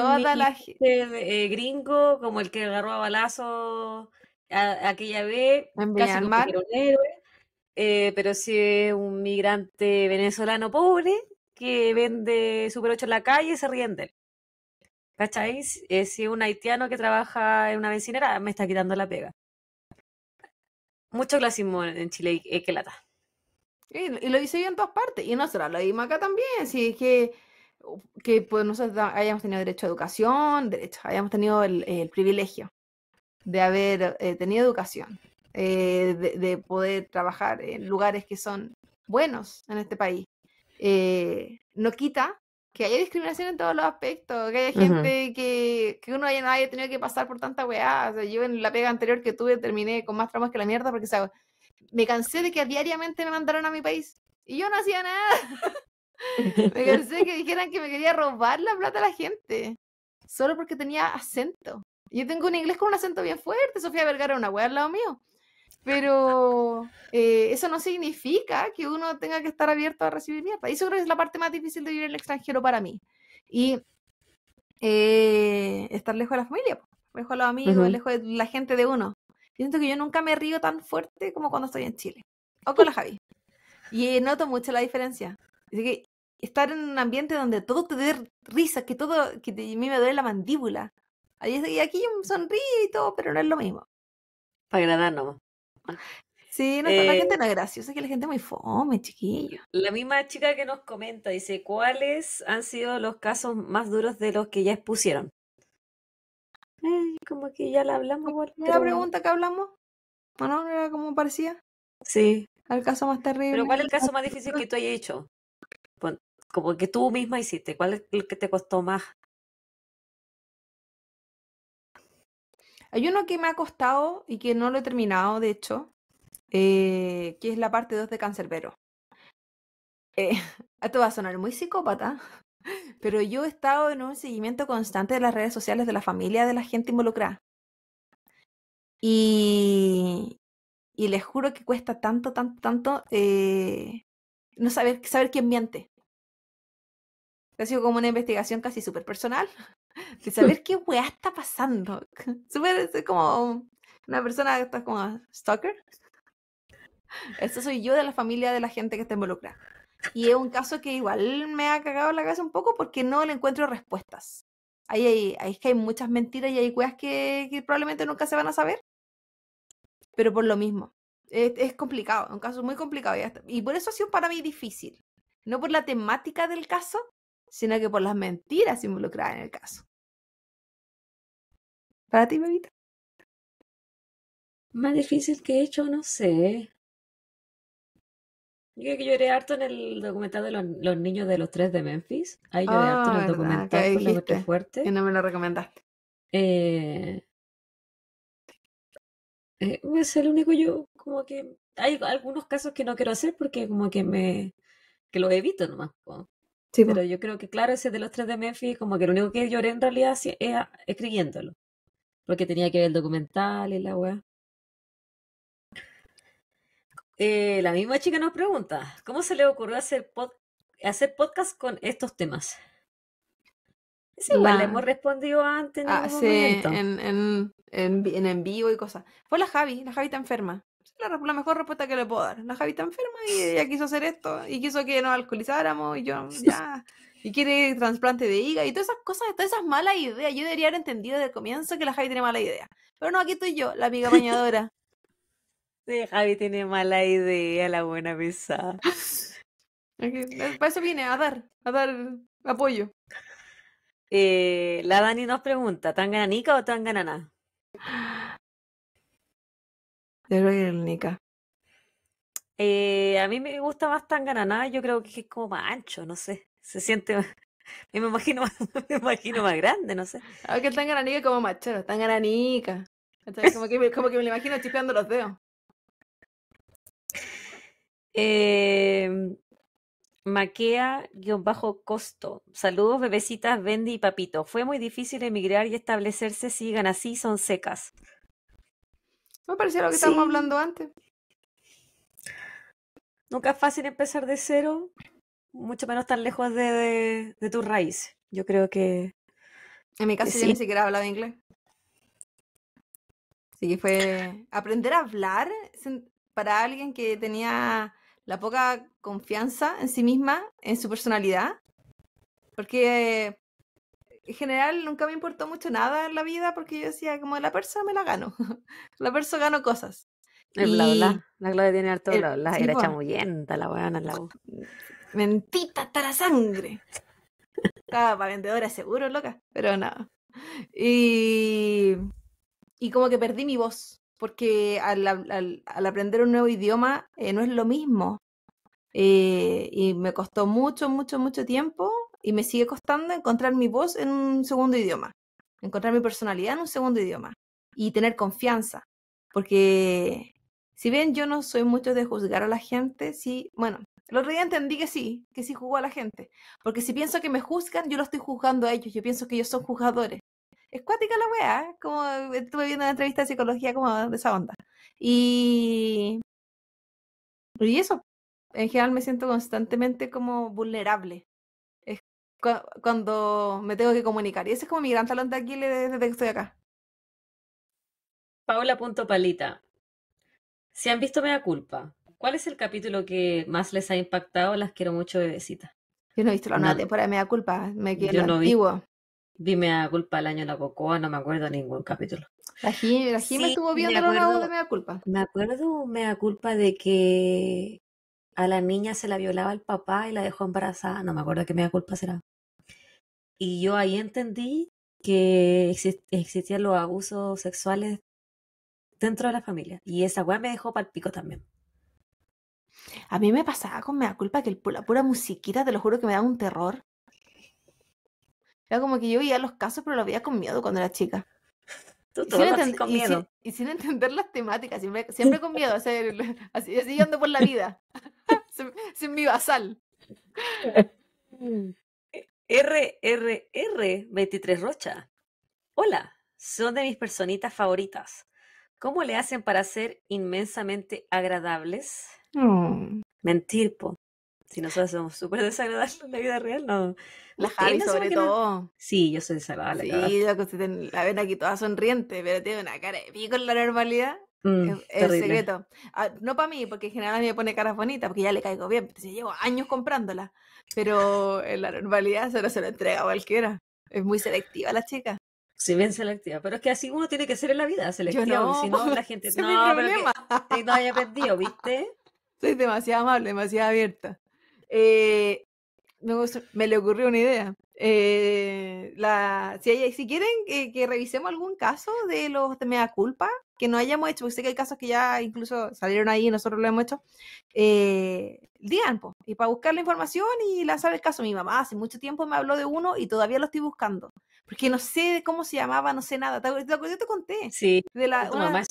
eh, gringo como el que agarró a balazo aquella vez, un héroe, eh, pero si es un migrante venezolano pobre que vende Super ocho en la calle, se ríen de ¿Cacháis? Eh, si es un haitiano que trabaja en una bencinera, me está quitando la pega mucho clasismo en Chile y, eh, que lata. Y, lo hice yo en todas partes, y nosotros lo vimos acá también, sí que, que pues nosotros hayamos tenido derecho a educación, derecho, hayamos tenido el, privilegio de haber eh, tenido educación, eh, de, poder trabajar en lugares que son buenos en este país. no quita que haya discriminación en todos los aspectos, que haya gente que, uno haya, haya tenido que pasar por tanta weá. O sea, yo en la pega anterior que tuve terminé con más tramos que la mierda porque o me cansé de que diariamente me mandaron a mi país y yo no hacía nada. <laughs> me <laughs> cansé de que dijeran que me quería robar la plata a la gente solo porque tenía acento. Yo tengo un inglés con un acento bien fuerte, Sofía Vergara, una weá al lado mío. Pero eh, eso no significa que uno tenga que estar abierto a recibir mierda. Y eso creo que es la parte más difícil de vivir en el extranjero para mí. Y eh, estar lejos de la familia, lejos de los amigos, lejos de la gente de uno. siento que yo nunca me río tan fuerte como cuando estoy en Chile. O con la Javi. Y noto mucho la diferencia. que estar en un ambiente donde todo te dé risa, que todo, que a mí me duele la mandíbula. Y aquí un sonrío y todo, pero no es lo mismo. Para agradar Sí, no, la eh gente no es graciosa, que la gente es muy fome, chiquillo. La misma chica que nos comenta dice, ¿cuáles han sido los casos más duros de los que ya expusieron? como que ya la hablamos. ¿La pregunta que hablamos? bueno, ¿Era como parecía? Sí. ¿Al caso más terrible? ¿Pero cuál es el caso más <laughs> difícil que tú hayas hecho? Como que tú misma hiciste, ¿cuál es el que te costó más Hay uno que me ha costado y que no lo he terminado, de hecho, eh, que es la parte 2 de Cáncer Eh, <laughs> esto va a sonar muy psicópata, <laughs> pero yo he estado en un seguimiento constante de las redes sociales de la familia de la gente involucrada. Y, y les juro que cuesta tanto, tanto, tanto eh, no saber, saber quién miente. Ha sido como una investigación casi súper personal, <laughs> de saber qué weá está pasando. <laughs> Súper, como una persona que está como stalker. Esto soy yo de la familia de la gente que está involucrada. Y es un caso que igual me ha cagado la cabeza un poco porque no le encuentro respuestas. Ahí, hay, es que hay muchas mentiras y hay weas que, probablemente nunca se van a saber. Pero por lo mismo. Es, complicado, es un caso muy complicado. Y, y por eso ha sido para mí difícil. No por la temática del caso, sino que por las mentiras involucradas en el caso. ¿Para ti, bebita? Más difícil que he hecho, no sé. Yo creo que lloré harto en el documental de los, niños de los tres de Memphis. Ahí lloré harto en el ah, documental lo que fuerte. no me lo recomendaste. Eh, eh, es pues, el único yo, como que hay algunos casos que no quiero hacer porque como que me que lo evito nomás. Pero yo creo que, claro, ese de los tres de Memphis, como que lo único que lloré en realidad es, escribiéndolo. Porque tenía que ver el documental y la weá. Eh, la misma chica nos pregunta, ¿cómo se le ocurrió hacer, pod hacer podcast con estos temas? Sí, igual, le hemos respondido antes. En ah, en, en, vivo y cosas. Fue la Javi, la Javi está enferma la, mejor respuesta que le puedo dar. La Javi está enferma y ella quiso hacer esto y quiso que nos alcoholizáramos y yo <laughs> ya. Y quiere trasplante de hígado y todas esas cosas, todas esas malas ideas. Yo debería haber entendido desde el comienzo que la Javi tiene mala idea. Pero no, aquí estoy yo, la amiga bañadora. <laughs> Sí, Javi tiene mala idea, la buena pesada. Eh, para eso viene, a dar, a dar apoyo. Eh, la Dani nos pregunta, ¿tan gananica o tan ganana? <gasps> <gasps> Ah, yo eh, a mí me gusta más tan granada yo creo que es como más ancho, no sé. Se siente más... <laughs> Me imagino, <laughs> me imagino más grande, no sé. ver que tan Tangananica es como machero, tan <laughs> Como que, como que me lo imagino chispeando los dedos. Eh, em, Maquea-costo. Saludos, bebecitas, Bendy y Papito. Fue muy difícil emigrar y establecerse, sigan así, son secas. Me pareció lo que estábamos hablando antes. Nunca es fácil empezar de cero, mucho menos tan lejos de, de, raíz. tus raíces. Yo creo que. En mi caso, yo ni siquiera hablaba inglés. Así que fue aprender a hablar para alguien que tenía la poca confianza en sí misma, en su personalidad. Porque en general nunca me importó mucho nada en la vida porque yo decía, como la persona me la gano. <laughs> la persona gano cosas. El bla bla. La clave tiene harto bla Era chamuyenta la buena, la Mentita hasta la sangre. Estaba para vendedora seguro, loca. Pero nada. Y... y como que perdí mi voz. Porque al, al, aprender un nuevo idioma eh, no es lo mismo. Eh, y me costó mucho, mucho, mucho tiempo y me sigue costando encontrar mi voz en un segundo idioma, encontrar mi personalidad en un segundo idioma y tener confianza. Porque si bien yo no soy mucho de juzgar a la gente, sí, bueno, lo otro día entendí que sí, que sí juzgo a la gente. Porque si pienso que me juzgan, yo lo estoy juzgando a ellos, yo pienso que ellos son juzgadores. Es cuática la wea, como estuve viendo una entrevista de psicología como de esa onda. Y... Y eso, en general me siento constantemente como vulnerable cuando me tengo que comunicar. Y ese es como mi gran talón de Aquiles desde que estoy acá. palita. Si han visto Mea Culpa, ¿cuál es el capítulo que más les ha impactado? Las quiero mucho, bebecita. Yo no he visto la nueva temporada de Mea Culpa, me no Vi, Mea Culpa el año de la Cocoa, no me acuerdo ningún capítulo. La Jim, estuvo viendo me acuerdo, de Mea Culpa. Me acuerdo Mea Culpa de que a la niña se la violaba el papá y la dejó embarazada, no me acuerdo qué media culpa será. Y yo ahí entendí que existían los abusos sexuales dentro de la familia. Y esa weá me dejó pal también. A mí me pasaba con mea culpa que la pura musiquita, te lo juro que me daba un terror. Era como que yo veía los casos, pero lo veía con miedo cuando era chica. Y sin, entender las temáticas, siempre, con miedo, <laughs> así, así, ando por la vida, <laughs> sin, mi basal. RRR23 Rocha. Hola, son de mis personitas favoritas. ¿Cómo le hacen para ser inmensamente agradables? Mm. Mentirpo si nosotros somos súper desagradables en la vida real, no. La Javi, sobre todo. Sí, yo soy desagradable. Sí, la, la ven aquí toda sonriente, pero tiene una cara de pico en la normalidad. Mm, es, el secreto. Ah, no para mí, porque en general a mí me pone caras bonitas, porque ya le caigo bien. llevo años comprándola. Pero en la normalidad solo se la entrega a cualquiera. Es muy selectiva la chica. Sí, bien selectiva. Pero es que así uno tiene que ser en la vida, selectiva. si no, la <laughs> gente. no, pero problema. no haya perdido, ¿viste? <laughs> Soy demasiado amable, demasiado abierta. Eh, me, me, le ocurrió una idea. Eh, la, si, si quieren que revisemos algún caso de los de mea culpa que no hayamos hecho, porque sé que hay casos que ya incluso salieron ahí y nosotros lo hemos hecho, eh, digan, y para buscar la información y lanzar el caso. Mi mamá hace mucho tiempo me habló de uno y todavía lo estoy buscando porque no sé cómo se llamaba, no sé nada. ¿Te, Yo te conté. Sí. una... mamá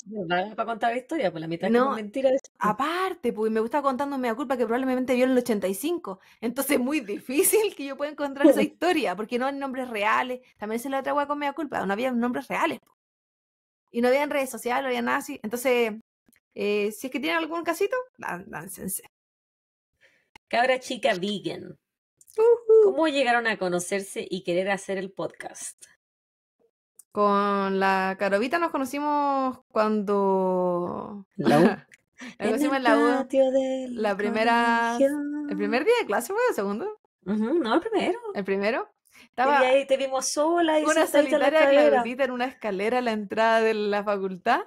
para contar la historia, pues la mitad no, es mentira. De... Aparte, pues me gusta contando mea culpa que probablemente vio en el 85. Entonces es muy difícil que yo pueda encontrar esa <laughs> historia, porque no hay nombres reales. También se la otra con mea culpa, no había nombres reales. Y no había en redes sociales, no había nada así. Entonces, eh, si es que tienen algún casito, láncense. Cabra chica vegan. ¿Cómo llegaron a conocerse y querer hacer el podcast? Con la Carovita nos conocimos cuando. ¿La U? nos conocimos en la U. <laughs> <laughs> La primera. ¿El primer día de clase fue el segundo? no, el primero. ¿El primero? y ahí te vimos sola y una solitaria en una escalera a la entrada de la facultad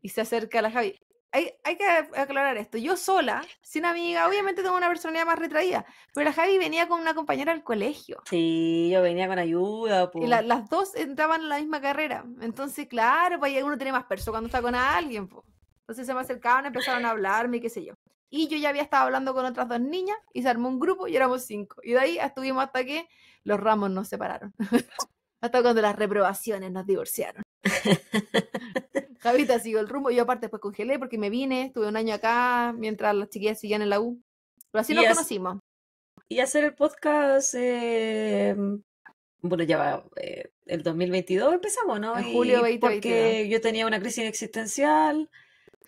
y se acerca a la Javi hay, que aclarar esto. Yo sola, sin amiga, obviamente tengo una personalidad más retraída, pero la Javi venía con una compañera al colegio. Sí, yo venía con ayuda. Y las dos entraban en la misma carrera. Entonces, claro, pues uno tiene más perso cuando está con alguien. Entonces se me acercaban, empezaron a hablarme, qué sé yo. Y yo ya había estado hablando con otras dos niñas y se armó un grupo y éramos cinco. Y de ahí estuvimos hasta que los ramos nos separaron. <laughs> hasta cuando las reprobaciones nos divorciaron. <laughs> Javita siguió el rumbo. Yo aparte después congelé porque me vine, estuve un año acá mientras las chiquillas seguían en la U. Pero así nos conocimos. Y hacer el podcast, em, bueno, ya va, eh, el 2022 empezamos, ¿no? En julio 2022. Porque yo tenía una crisis existencial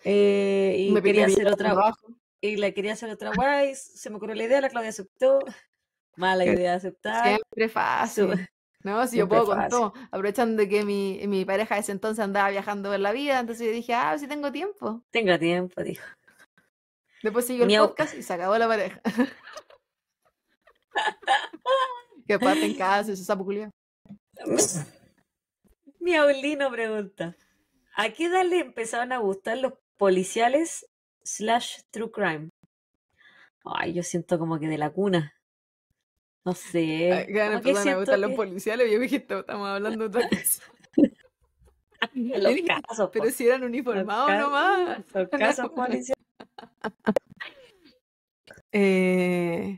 eh, y me quería hacer otro Trabajo. Y la quería hacer otra guay, se me ocurrió la idea, la Claudia aceptó. <laughs> Mala idea aceptar. Siempre fácil. No, si yo puedo con todo. Aprovechando que mi, pareja de ese entonces andaba viajando por la vida, entonces yo dije, ah, si sí tengo tiempo. Tengo tiempo, dijo. Después siguió el podcast y se acabó la pareja. <laughs> que parte en casa, eso es <laughs> Mi aulino pregunta, ¿a qué edad le empezaron a gustar los policiales slash true crime? Ay, yo siento como que de la cuna. No sé. perdón, me gustan los policiales. Yo dije, estamos hablando de otra cosa. <laughs> los casos, pero pues. si eran uniformados nomás. Los <laughs> casos policiales. eh,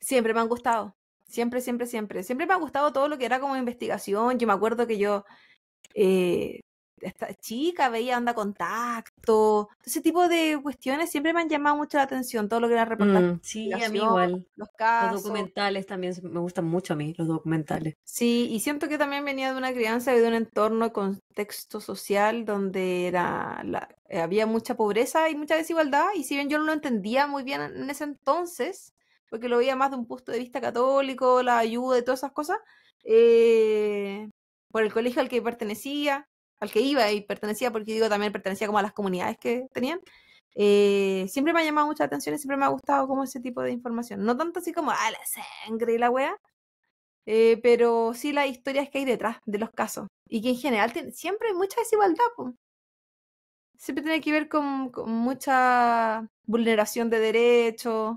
siempre me han gustado. Siempre, siempre, siempre. Siempre me ha gustado todo lo que era como investigación. Yo me acuerdo que yo eh, esta chica veía onda contacto. Ese tipo de cuestiones siempre me han llamado mucho la atención, todo lo que era reportaje mm, sí, a mí igual. Los casos. Los documentales también me gustan mucho a mí, los documentales. Sí, y siento que también venía de una crianza y de un entorno, contexto social donde era eh, había mucha pobreza y mucha desigualdad. Y si bien yo no lo entendía muy bien en ese entonces, porque lo veía más de un punto de vista católico, la ayuda y todas esas cosas, eh, por el colegio al que pertenecía, al que iba y pertenecía, porque digo también pertenecía como a las comunidades que tenían, eh, siempre me ha llamado mucha atención y siempre me ha gustado como ese tipo de información. No tanto así como, a ah, la sangre y la wea, eh, pero sí las historias que hay detrás de los casos. Y que en general siempre hay mucha desigualdad. Siempre tiene que ver con, mucha vulneración de derechos,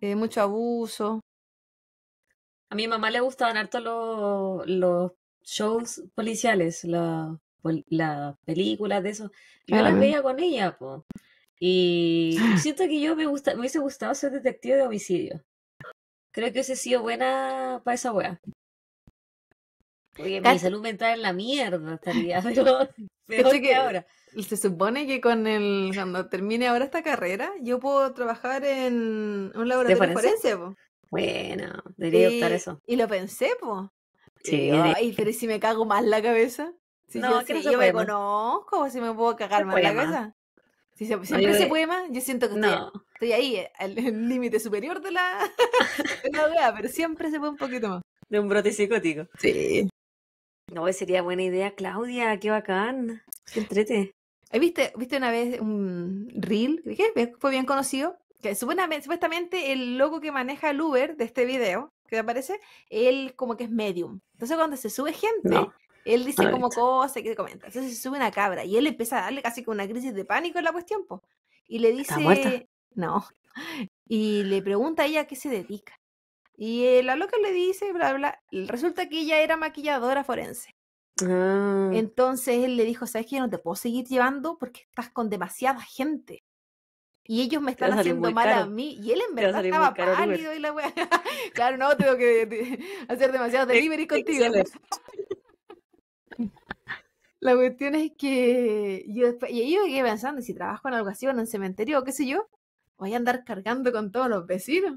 eh, mucho abuso. A mi mamá le gustaban harto todos los shows policiales, las películas de eso, yo las veía con ella, po. Y <gasps> siento que yo me, gusta, me hubiese gustado ser detective de homicidio. Creo que hubiese sido buena para esa wea. Oye, mi salud mental en la mierda estaría <laughs> <laughs> Pero que, ahora. Se supone que con el cuando termine ahora esta carrera, yo puedo trabajar en un laboratorio de forense po. Bueno, debería optar eso. Y lo pensé, po. Sí, eh, ay, pero si me cago más la cabeza. no, yo, si me conozco, o si me puedo cagar más la cabeza. Si siempre se puede más, yo siento que estoy, estoy ahí, el eh, límite superior de la, <laughs> pero siempre se puede un poquito más. De un brote psicótico. Sí. No, sería buena idea, Claudia, qué bacán. Qué entrete. ¿Viste, ¿Viste una vez un reel? ¿Qué? fue bien conocido. Que supuestamente el loco que maneja el Uber de este video que aparece, él como que es medium. Entonces cuando se sube gente, él dice como cosas que comenta. Entonces se sube una cabra y él empieza a darle casi como una crisis de pánico en la cuestión. Y le dice, no. Y le pregunta a ella a qué se dedica. Y eh, la loca le dice, bla, bla, resulta que ella era maquilladora forense. Ah. Entonces él le dijo, ¿sabes qué? No te puedo seguir llevando porque estás con demasiada gente y ellos me están haciendo mal a mí. Y él en verdad estaba pálido y la <laughs> claro, no, tengo que hacer demasiados delivery contigo. <laughs> la cuestión es que yo después, y yo quedé pensando, si trabajo en algo así o en un cementerio o qué sé yo, voy a andar cargando con todos los vecinos.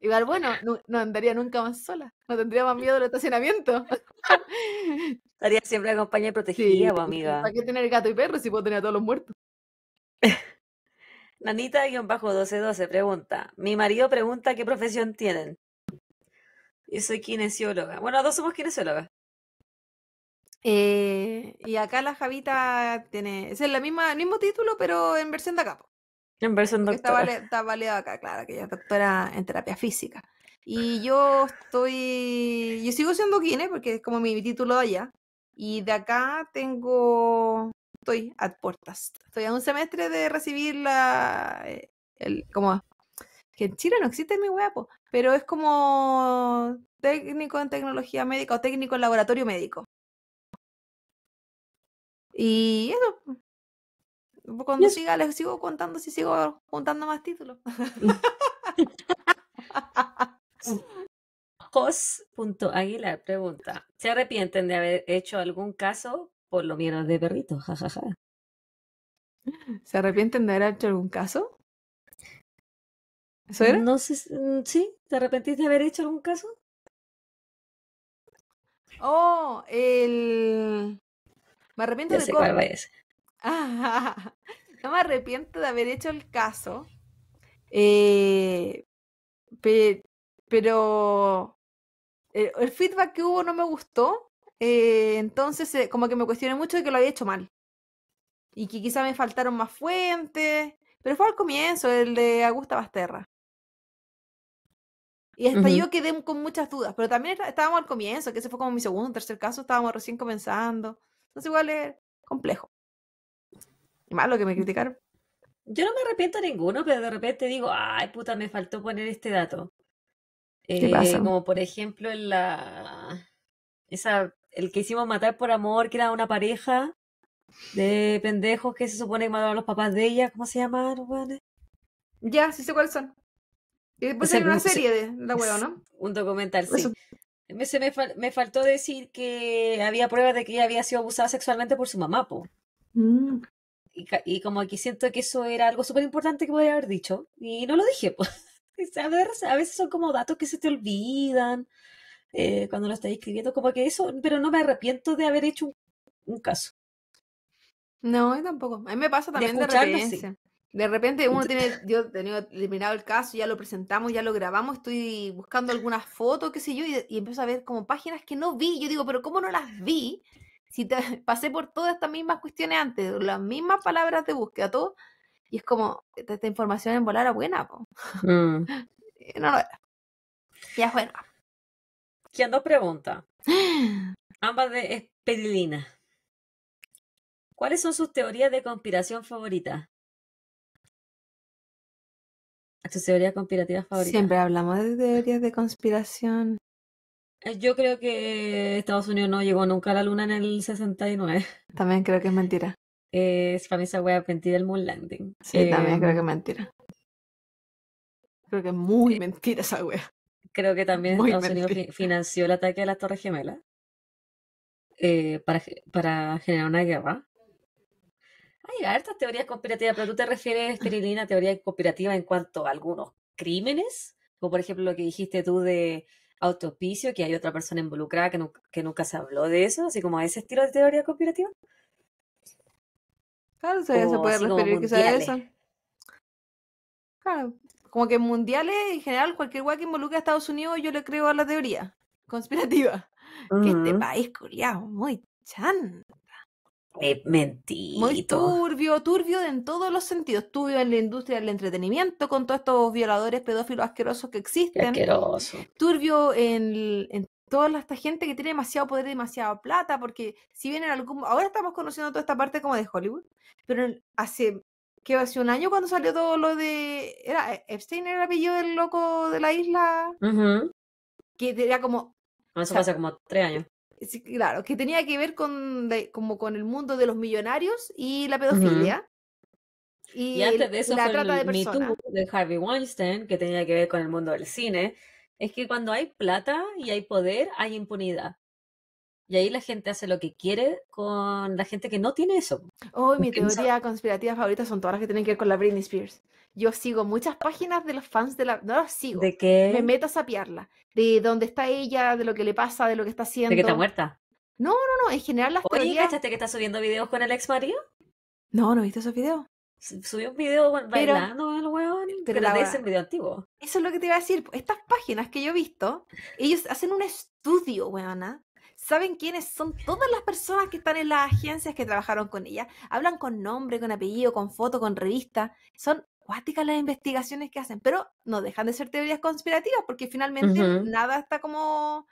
Igual, bueno, no, andaría nunca más sola. No tendría más miedo del estacionamiento. <laughs> Estaría siempre acompañada y protegida, amiga. ¿Para qué tener gato y perro si puedo tener a todos los muertos? Nanita-1212 pregunta, mi marido pregunta qué profesión tienen. Yo soy kinesióloga. Bueno, dos somos kinesiólogas. Eh, y acá la Javita tiene, es el mismo título, pero en versión de acá. En versión doctora. Está, vale, está validado acá, claro, que ella es doctora en terapia física. Y yo estoy, yo sigo siendo kine porque es como mi título allá. Y de acá tengo, estoy at puertas Estoy a un semestre de recibir la. Eh, el, como. Que en Chile no existe mi huevo, pero es como técnico en tecnología médica o técnico en laboratorio médico. Y eso. Pues, cuando siga, les sigo contando si sigo contando más títulos. Mm. la <laughs> pregunta: ¿Se arrepienten de haber hecho algún caso por lo menos de perritos? Jajaja. ¿Se arrepienten de haber hecho algún caso? ¿Eso era? No sé, mm, sí, ¿te arrepentís de haber hecho algún caso? Oh, el... Me arrepiento de... Sé cuál <laughs> no me arrepiento de haber hecho el caso. Eh, pero el, feedback que hubo no me gustó. Eh, entonces, eh, como que me cuestioné mucho de que lo había hecho mal y que quizá me faltaron más fuentes, pero fue al comienzo, el de Augusta Basterra. Y hasta yo quedé con muchas dudas, pero también estábamos al comienzo, que ese fue como mi segundo, tercer caso, estábamos recién comenzando. Entonces igual es complejo. Y malo que me mm. criticaron. Yo no me arrepiento de ninguno, pero de repente digo, ay puta, me faltó poner este dato. Eh, como por ejemplo la... Esa, el que hicimos matar por amor, que era una pareja, de pendejos que se supone que mataron los papás de ella, ¿cómo se llaman, Ya, sí sé cuáles son. Y una serie de la ¿no? Un documental, sí. Me, me, me, faltó decir que había pruebas de que ella había sido abusada sexualmente por su mamá, mm. Y, como aquí siento que eso era algo súper importante que podía haber dicho, y no lo dije, <laughs> pues A, veces son como datos que se te olvidan eh, cuando lo estás escribiendo, como que eso, pero no me arrepiento de haber hecho un caso. No, yo tampoco. A mí me pasa también de, repente. De repente uno tiene, <laughs> yo he eliminado el caso, ya lo presentamos, ya lo grabamos, estoy buscando algunas fotos, qué sé yo, y, empiezo a ver como páginas que no vi. Yo digo, pero ¿cómo no las vi? Si te, <laughs> pasé por todas estas mismas cuestiones antes, las mismas palabras de búsqueda, todo. Y es como, esta información en volar a buena, mm. <laughs> no Ya es ¿Quién dos preguntas. Ambas de Pedilina. ¿Cuáles son sus teorías de conspiración favoritas? ¿Sus teorías conspirativas favoritas? Siempre hablamos de teorías de conspiración. Eh, yo creo que Estados Unidos no llegó nunca a la luna en el 69. También creo que es <laughs> mentira. Es eh, para esa wea el moon landing. Sí, también eh, creo que es mentira. Creo que es muy mentira esa wea. Creo que también Estados Unidos financió el ataque a las Torres Gemelas para generar una guerra. Hay estas teorías conspirativas, pero tú te refieres, Perilina, ah. teoría conspirativa en cuanto a algunos crímenes, como por ejemplo lo que dijiste tú de autopicio, que hay otra persona involucrada que, nunca se habló de eso, así como a ese estilo de teoría conspirativa. Claro, se puede referir quizá a eso. Claro, como que en mundiales, en general, cualquier guay que involucre a Estados Unidos, yo le creo a la teoría conspirativa. <laughs> Que este país, curiado, muy chan. Eh, mentira. Muy turbio, turbio en todos los sentidos. Turbio en la industria del entretenimiento con todos estos violadores pedófilos asquerosos que existen. Asqueroso. Turbio en, toda esta gente que tiene demasiado poder y demasiada plata, porque si bien en algún... Ahora estamos conociendo toda esta parte como de Hollywood, pero hace... que Hace un año cuando salió todo lo de... Era eh, Epstein era el del loco de la isla. Que era como... Eso hace como tres años claro, que tenía que ver con, como con el mundo de los millonarios y la pedofilia. Y, antes de eso la trata el de personas. de Harvey Weinstein, que tenía que ver con el mundo del cine, es que cuando hay plata y hay poder, hay impunidad. Y ahí la gente hace lo que quiere con la gente que no tiene eso. Oh, mi teoría conspirativa favorita son todas las que tienen que ver con la Britney Spears. Yo sigo muchas páginas de los fans de la... No las sigo. ¿De qué? Me meto a sapearla. De dónde está ella, de lo que le pasa, de lo que está haciendo. ¿De que está muerta? No, no, no. En general las Oye, ¿cachaste que está subiendo videos con el ex marido? No, no he visto esos videos. Subió un video bailando pero, el weón, pero, de ese video antiguo. Eso es lo que te iba a decir. Estas páginas que yo he visto, ellos hacen un estudio, weona, saben quiénes son todas las personas que están en las agencias que trabajaron con ella. Hablan con nombre, con apellido, con foto, con revista. Son cuáticas las investigaciones que hacen, pero no dejan de ser teorías conspirativas porque finalmente nada está como...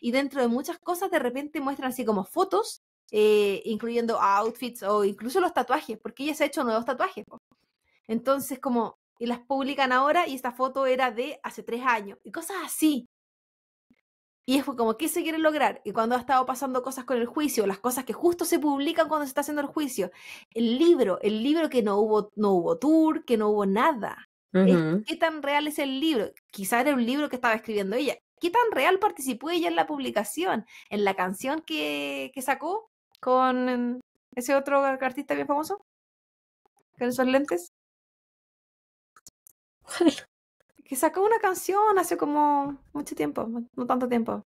Y dentro de muchas cosas de repente muestran así como fotos, eh, incluyendo outfits o incluso los tatuajes, porque ella se ha hecho nuevos tatuajes. Entonces como, y las publican ahora y esta foto era de hace tres años, y cosas así. Y es como, ¿qué se quiere lograr? Y cuando ha estado pasando cosas con el juicio, las cosas que justo se publican cuando se está haciendo el juicio, el libro, el libro que no hubo, no hubo tour, que no hubo nada. ¿Qué tan real es el libro? Quizá era un libro que estaba escribiendo ella. ¿Qué tan real participó ella en la publicación, en la canción que, sacó con ese otro artista bien famoso? Con esos lentes. <laughs> que sacó una canción hace como mucho tiempo, no tanto tiempo.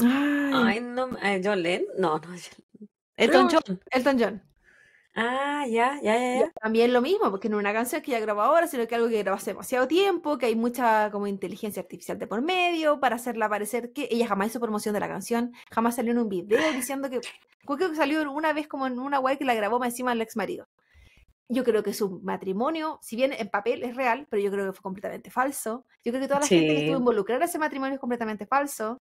Ay, eh, no, John no, no, Elton John. Elton John. Ah, ya, ya, ya, También lo mismo, porque no es una canción que ya grabó ahora, sino que algo que grabó hace demasiado tiempo, que hay mucha como inteligencia artificial de por medio para hacerla parecer que ella jamás hizo promoción de la canción, jamás salió en un video diciendo que creo que salió una vez como en una web que la grabó encima el ex marido. Yo creo que su matrimonio, si bien en papel es real, pero yo creo que fue completamente falso. Yo creo que toda la gente que estuvo involucrada en ese matrimonio es completamente falso.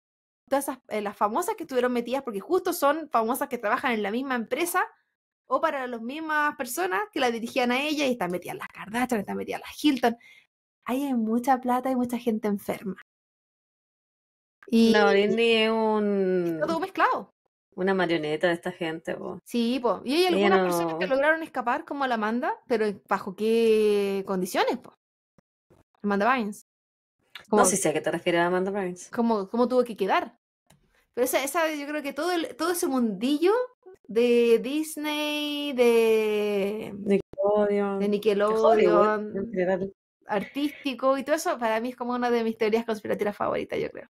Todas eh, las famosas que estuvieron metidas, porque justo son famosas que trabajan en la misma empresa o para las mismas personas que la dirigían a ella y están metidas las Kardashian, están metidas las Hilton. hay mucha plata y mucha gente enferma. Y, no, un... todo mezclado una marioneta de esta gente. Po. Sí, po. y hay algunas personas que lograron escapar, como la Amanda, pero ¿bajo qué condiciones? Po? Amanda Bynes. no sé si a qué te refieres a Amanda Bynes. ¿Cómo, tuvo que quedar? Pero esa, esa, yo creo que todo, todo ese mundillo de Disney, de Nickelodeon, artístico y todo eso, para mí es como una de mis teorías conspirativas favoritas, yo creo.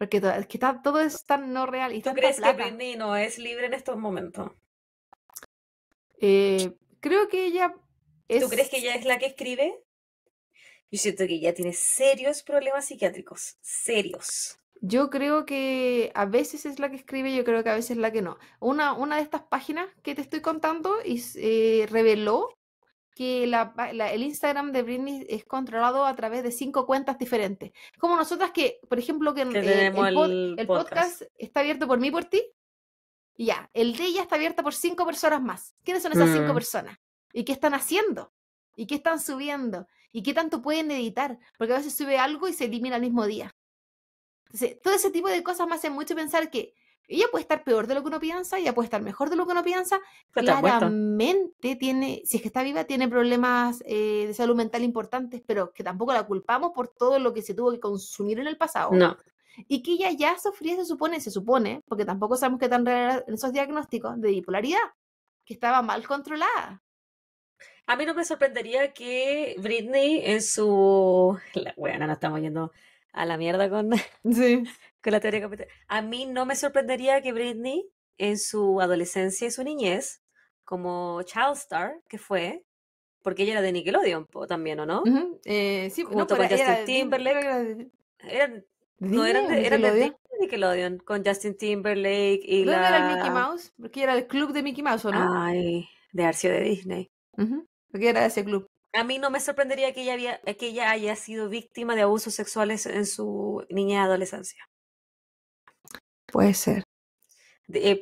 Porque todo, es que está, todo tan no real. ¿Tú crees que Britney no es libre en estos momentos? Eh, creo que ella ¿Tú crees que ella es la que escribe? Yo siento que ella tiene serios problemas psiquiátricos, serios. Yo creo que a veces es la que escribe, yo creo que a veces es la que no. Una, una de estas páginas que te estoy contando y, eh, reveló que el Instagram de Britney es controlado a través de cinco cuentas diferentes. Como nosotras que, por ejemplo, que, eh, el, podcast. está abierto por mí, por ti. ya, el de ella está abierto por cinco personas más. ¿Quiénes son esas cinco mm. personas? ¿Y qué están haciendo? ¿Y qué están subiendo? ¿Y qué tanto pueden editar? Porque a veces sube algo y se elimina el mismo día. todo ese tipo de cosas me hacen mucho pensar que ella puede estar peor de lo que uno piensa, ella puede estar mejor de lo que uno piensa. Claramente tiene, si es que está viva, tiene problemas eh, de salud mental importantes, pero que tampoco la culpamos por todo lo que se tuvo que consumir en el pasado. No. Y que ella ya sufría, se supone, se supone, porque tampoco sabemos qué tan real esos diagnósticos de bipolaridad, que estaba mal controlada. A mí no me sorprendería que Britney en su... La, bueno, no estamos yendo a la mierda con... Sí la A mí no me sorprendería que Britney, en su adolescencia y su niñez, como Child Star, que fue, porque ella era de Nickelodeon también, ¿o no? Eh, sí, Junto no, con Justin Timberlake. De... Eran, no, eran de, de, Nickelodeon, con Justin Timberlake y era el Mickey Mouse? Porque era el club de Mickey Mouse, ¿o no? Ay, de Arcio de Disney. ¿Por qué era ese club. A mí no me sorprendería que ella, había, que ella haya sido víctima de abusos sexuales en su niña y adolescencia. Puede ser. Eh,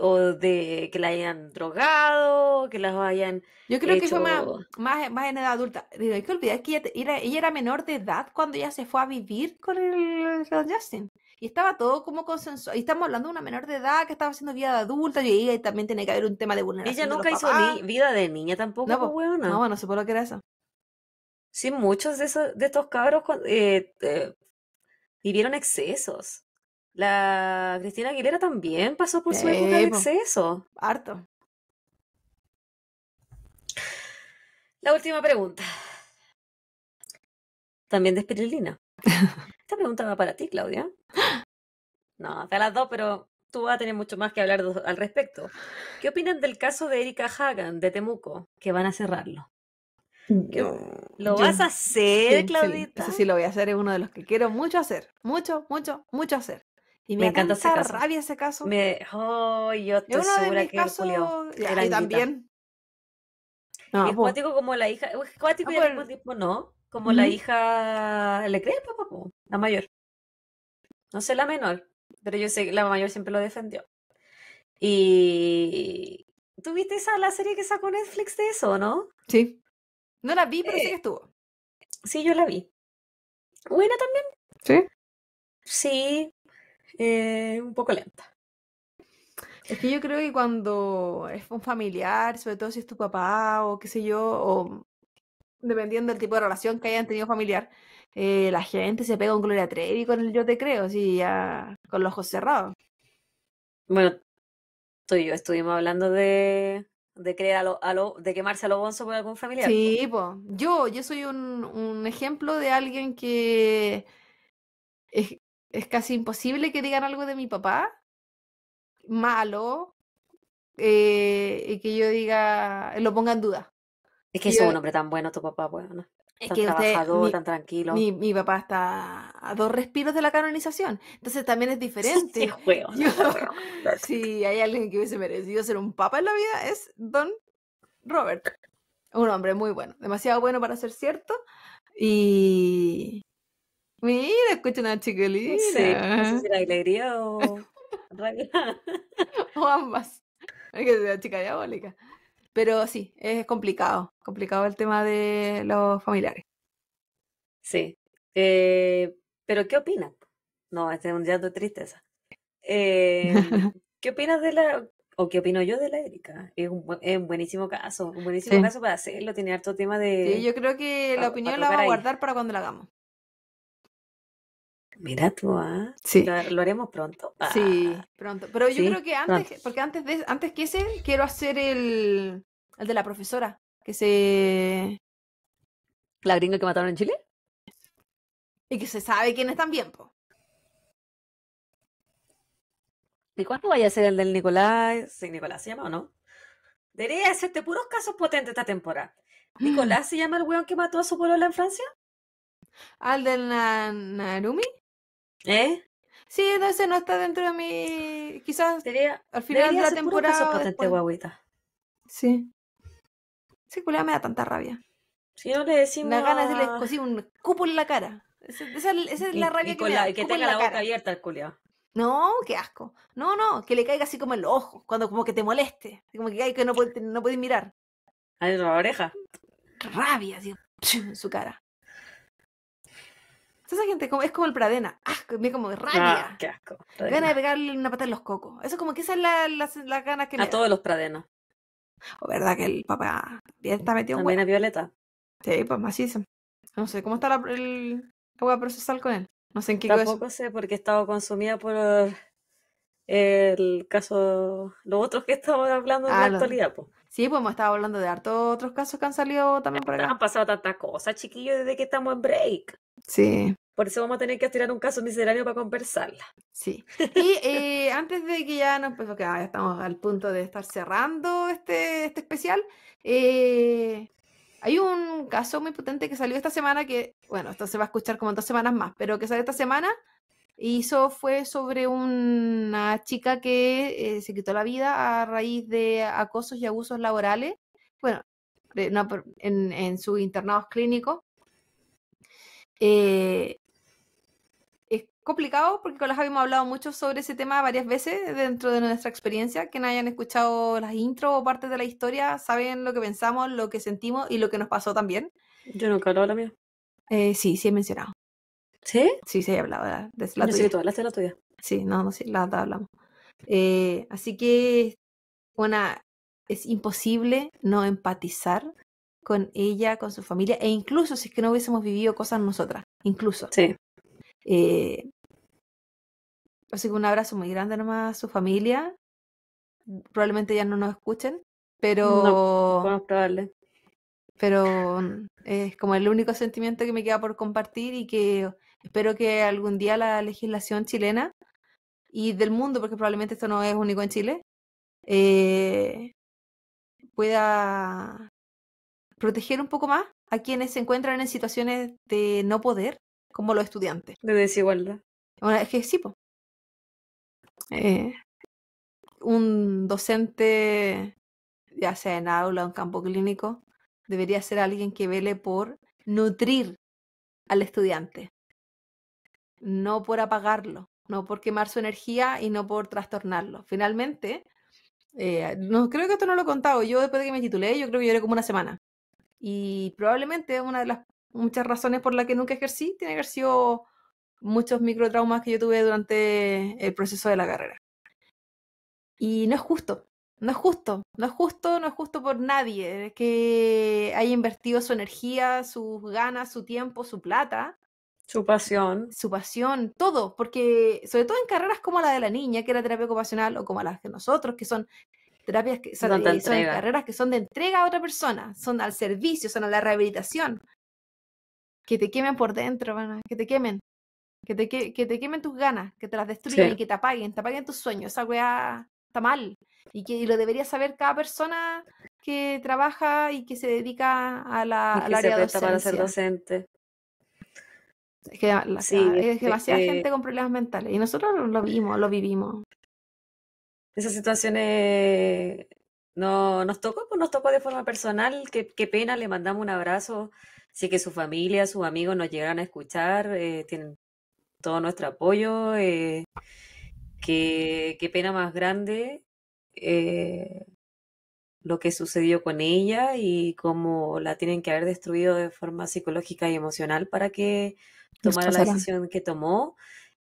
o de que la hayan drogado, que las hayan. Yo creo que fue más, más, en edad adulta. hay que olvidar que ella era, menor de edad cuando ella se fue a vivir con el, Justin. Y estaba todo como consensuado. Y estamos hablando de una menor de edad que estaba haciendo vida de adulta. Y ella también tiene que haber un tema de vulneración Ella nunca hizo vida de niña tampoco, no, pues, no, no, sé por lo que era eso. Sí, muchos de, esos, de estos cabros eh, eh, vivieron excesos. La Cristina Aguilera también pasó por su época de exceso. Harto. La última pregunta. También de Spirilina. <laughs> Esta pregunta va para ti, Claudia. No, hasta las dos, pero tú vas a tener mucho más que hablar al respecto. ¿Qué opinan del caso de Erika Hagan de Temuco? Que van a cerrarlo. ¿Lo vas a hacer, Claudita? Sí, sí lo voy a hacer, es uno de los que quiero mucho hacer. Mucho, mucho, mucho hacer. Y me, encanta rabia ese caso. Me, oh, yo estoy segura que casos... era también. No, es pues. cuático como la hija, es cuático no, como la hija le crees, papá, la mayor. No sé la menor, pero yo sé que la mayor siempre lo defendió. Y tuviste esa la serie que sacó Netflix de eso, ¿no? Sí. No la vi, pero sí que eh, estuvo. Sí, yo la vi. Buena también. Sí. Sí, eh, un poco lenta. Es que yo creo que cuando es un familiar, sobre todo si es tu papá o qué sé yo, o dependiendo del tipo de relación que hayan tenido familiar, eh, la gente se pega un Gloria Trevi con el yo te creo, sí, ya con los ojos cerrados. Bueno, tú y yo estuvimos hablando de, de quemarse a lo bonzo por algún familiar. Sí, yo, yo soy un ejemplo de alguien que es casi imposible que digan algo de mi papá malo eh, y que yo diga, lo ponga en duda. Es que es un hombre tan bueno tu papá, bueno. Pues, es tan trabajador, tan tranquilo. Mi, papá está a dos respiros de la canonización. Entonces también es <laughs> diferente. Sí, juego, <laughs> si hay alguien que hubiese merecido ser un papá en la vida, es Don Robert. Un hombre muy bueno, demasiado bueno para ser cierto. Y, Mira, escucha una chiquilina. Sí, no sé si alegría o <laughs> o ambas. Es que es chica diabólica. Pero sí, es complicado. Complicado el tema de los familiares. Sí. Eh, pero, ¿qué opinas? No, este es un llanto de tristeza. Em, <laughs> ¿Qué opinas de la, o qué opino yo de la Erika. Es un, buenísimo caso, un buenísimo caso para hacerlo, tiene harto tema de... yo creo que la opinión la vamos a guardar para cuando la hagamos. Mira tú, ¿ah? sí. lo, haremos pronto. Sí, ah. pronto. Pero yo creo que antes, porque antes antes que ese, quiero hacer el, el de la profesora, que se... ¿La gringa que mataron en Chile? Y que se sabe quién es también, po. ¿Y cuándo vaya a ser el del Nicolás? ¿Sí, Nicolás se llama o no? Debería hacerte puros casos potentes esta temporada. Mm. ¿Nicolás se llama el weón que mató a su polola en Francia? ¿Al del Nanumi? Narumi? ¿Eh? Sí, no, ese no está dentro de mi. Quizás al final de la temporada. Sí. Sí, culea me da tanta rabia. Si no le decimos. Me da ganas de le un cúpulo en la cara. Esa, es la rabia que me da. que tenga la, boca abierta el culeado. No, qué asco. No, no, que le caiga así como el ojo, cuando como que te moleste, como que caiga que no puedes no puede mirar. A la oreja. Rabia, así, <laughs> en su cara esa gente como, es como el Pradena. Asco, me como rabia. Ah, qué asco. Gana de pegarle una pata en los cocos. Eso es como que esa es la, ganas que que A todos los Pradenas. O verdad que el papá bien está metido También Buena Violeta. Sí, pues macizo. No sé, ¿cómo está la, el, agua procesal con él? No sé en qué Tampoco sé, porque he estado consumida por eh, el caso, los otros que estamos hablando en ah, la actualidad. pues. Sí, pues hemos estado hablando de hartos otros casos que han salido también por acá. Han pasado tantas cosas, chiquillos, desde que estamos en break. Sí. Por eso vamos a tener que estirar un caso misceláneo para conversarla. Sí. <laughs> Y eh, antes de que ya nos, pues, ah, estamos al punto de estar cerrando este, este especial, eh, hay un caso muy potente que salió esta semana que, bueno, esto se va a escuchar como dos semanas más, pero que salió esta semana hizo fue sobre una chica que eh, se quitó la vida a raíz de acosos y abusos laborales, bueno, en, en sus internados clínicos complicado porque con las habíamos hablado mucho sobre ese tema varias veces dentro de nuestra experiencia. que no hayan escuchado las intro o partes de la historia saben lo que pensamos, lo que sentimos y lo que nos pasó también. Yo nunca he hablado de la mía. Eh, sí, sí he mencionado. ¿Sí? Sí, sí he hablado la, la Sí, tú la tuya. Sí, no, no, sí, la, hablamos. Eh, así que, bueno, es imposible no empatizar con ella, con su familia, e incluso si es que no hubiésemos vivido cosas nosotras, incluso. Sí. Eh, Así pues, que un abrazo muy grande nomás a su familia. Probablemente ya no nos escuchen, pero. No, probable. Pero mm, es como el único sentimiento que me queda por compartir y que espero que algún día la legislación chilena y del mundo, porque probablemente esto no es único en Chile, eh, pueda proteger un poco más a quienes se encuentran en situaciones de no poder, como los estudiantes. De desigualdad. Bueno, es que sí, eh, un docente, ya sea en aula o en campo clínico, debería ser alguien que vele por nutrir al estudiante, no por apagarlo, no por quemar su energía y no por trastornarlo. Finalmente, eh, no, creo que esto no lo he contado, yo después de que me titulé, yo creo que era como una semana. Y probablemente una de las muchas razones por la que nunca ejercí tiene que haber sido muchos microtraumas que yo tuve durante el proceso de la carrera. Y no es justo, no es justo, no es justo, no es justo por nadie que haya invertido su energía, sus ganas, su tiempo, su plata. Su pasión. Su pasión, todo, porque sobre todo en carreras como la de la niña, que era terapia ocupacional, o como las de nosotros, que son terapias que son, eh, son carreras que son de entrega a otra persona, son al servicio, son a la rehabilitación. Que te quemen por dentro, que te quemen. Que te, que, te quemen tus ganas, que te las destruyan y que te apaguen, te apaguen tus sueños. Esa weá está mal. Y que lo debería saber cada persona que trabaja y que se dedica a la, al área de para ser docente. Es que es demasiada gente con problemas mentales. Y nosotros lo vimos, lo vivimos. Esas situaciones no, nos tocó, pues, nos tocó de forma personal. Qué, pena, le mandamos un abrazo. Si que su familia, sus amigos nos llegaron a escuchar. Eh, tienen todo nuestro apoyo. Eh, qué, pena más grande eh, lo que sucedió con ella y cómo la tienen que haber destruido de forma psicológica y emocional para que tomara la decisión que tomó.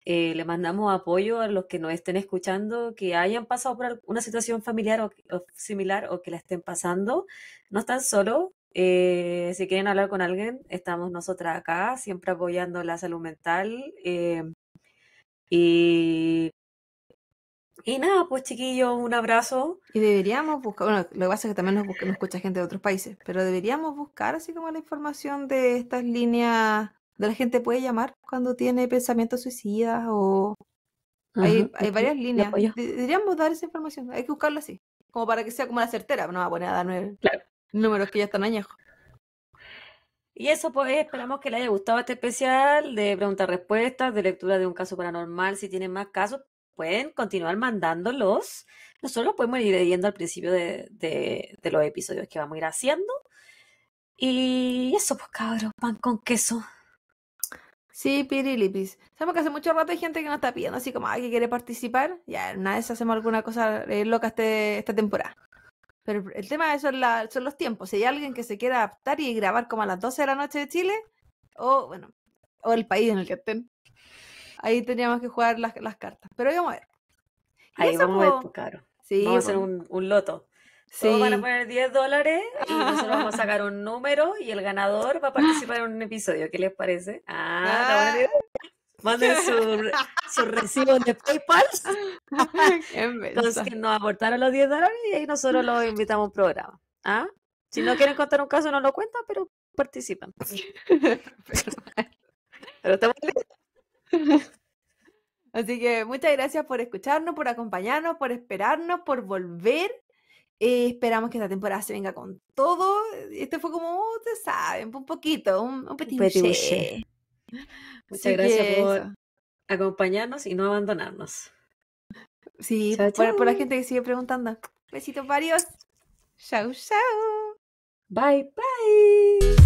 Eh, le mandamos apoyo a los que nos estén escuchando, que hayan pasado por una situación familiar o, similar o que la estén pasando. No están solo eh, si quieren hablar con alguien, estamos nosotras acá, siempre apoyando la salud mental. Eh, y, y nada, pues chiquillos, un abrazo. Y deberíamos buscar, bueno, lo que pasa es que también nos, escucha gente de otros países, pero deberíamos buscar así como la información de estas líneas de la gente puede llamar cuando tiene pensamientos suicidas o... hay, hay varias líneas. Deberíamos dar esa información, hay que buscarla así como para que sea como la certera, no va a poner a dar Claro números que ya están añejos. Y eso pues eh, esperamos que les haya gustado este especial de preguntas respuestas, de lectura de un caso paranormal. Si tienen más casos, pueden continuar mandándolos. Nosotros los podemos ir leyendo al principio de, los episodios que vamos a ir haciendo. Y eso pues cabros, pan con queso. Sí, pirilipis. Sabemos que hace mucho rato hay gente que nos está pidiendo así como, alguien que quiere participar. Ya, nada vez hacemos alguna cosa eh, loca este, esta temporada. Pero el tema de eso son los tiempos. Si hay alguien que se quiera adaptar y grabar como a las 12 de la noche de Chile, o bueno, o el país en el que estén, ahí teníamos que jugar las, cartas. Pero vamos a ver. Ahí vamos a ver, pues, Sí, vamos a hacer un, loto. Sí. van a poner 10 dólares y nosotros vamos a <laughs> sacar un número y el ganador va a participar en un episodio. ¿Qué les parece? Ah, ah manden sus recibos de PayPal. <laughs> Entonces, que nos aportaron los 10 dólares y ahí nosotros los invitamos a programa. ¿ah? Si no quieren contar un caso, no lo cuentan, pero participan. <laughs> pero estamos <laughs> Así que muchas gracias por escucharnos, por acompañarnos, por esperarnos, por volver. Eh, esperamos que esta temporada se venga con todo. Este fue como, ustedes saben, un poquito, un, un petit, <laughs> Muchas gracias por acompañarnos y no abandonarnos. Sí, por la gente que sigue preguntando. Besitos varios. Chau, chau. Bye, bye.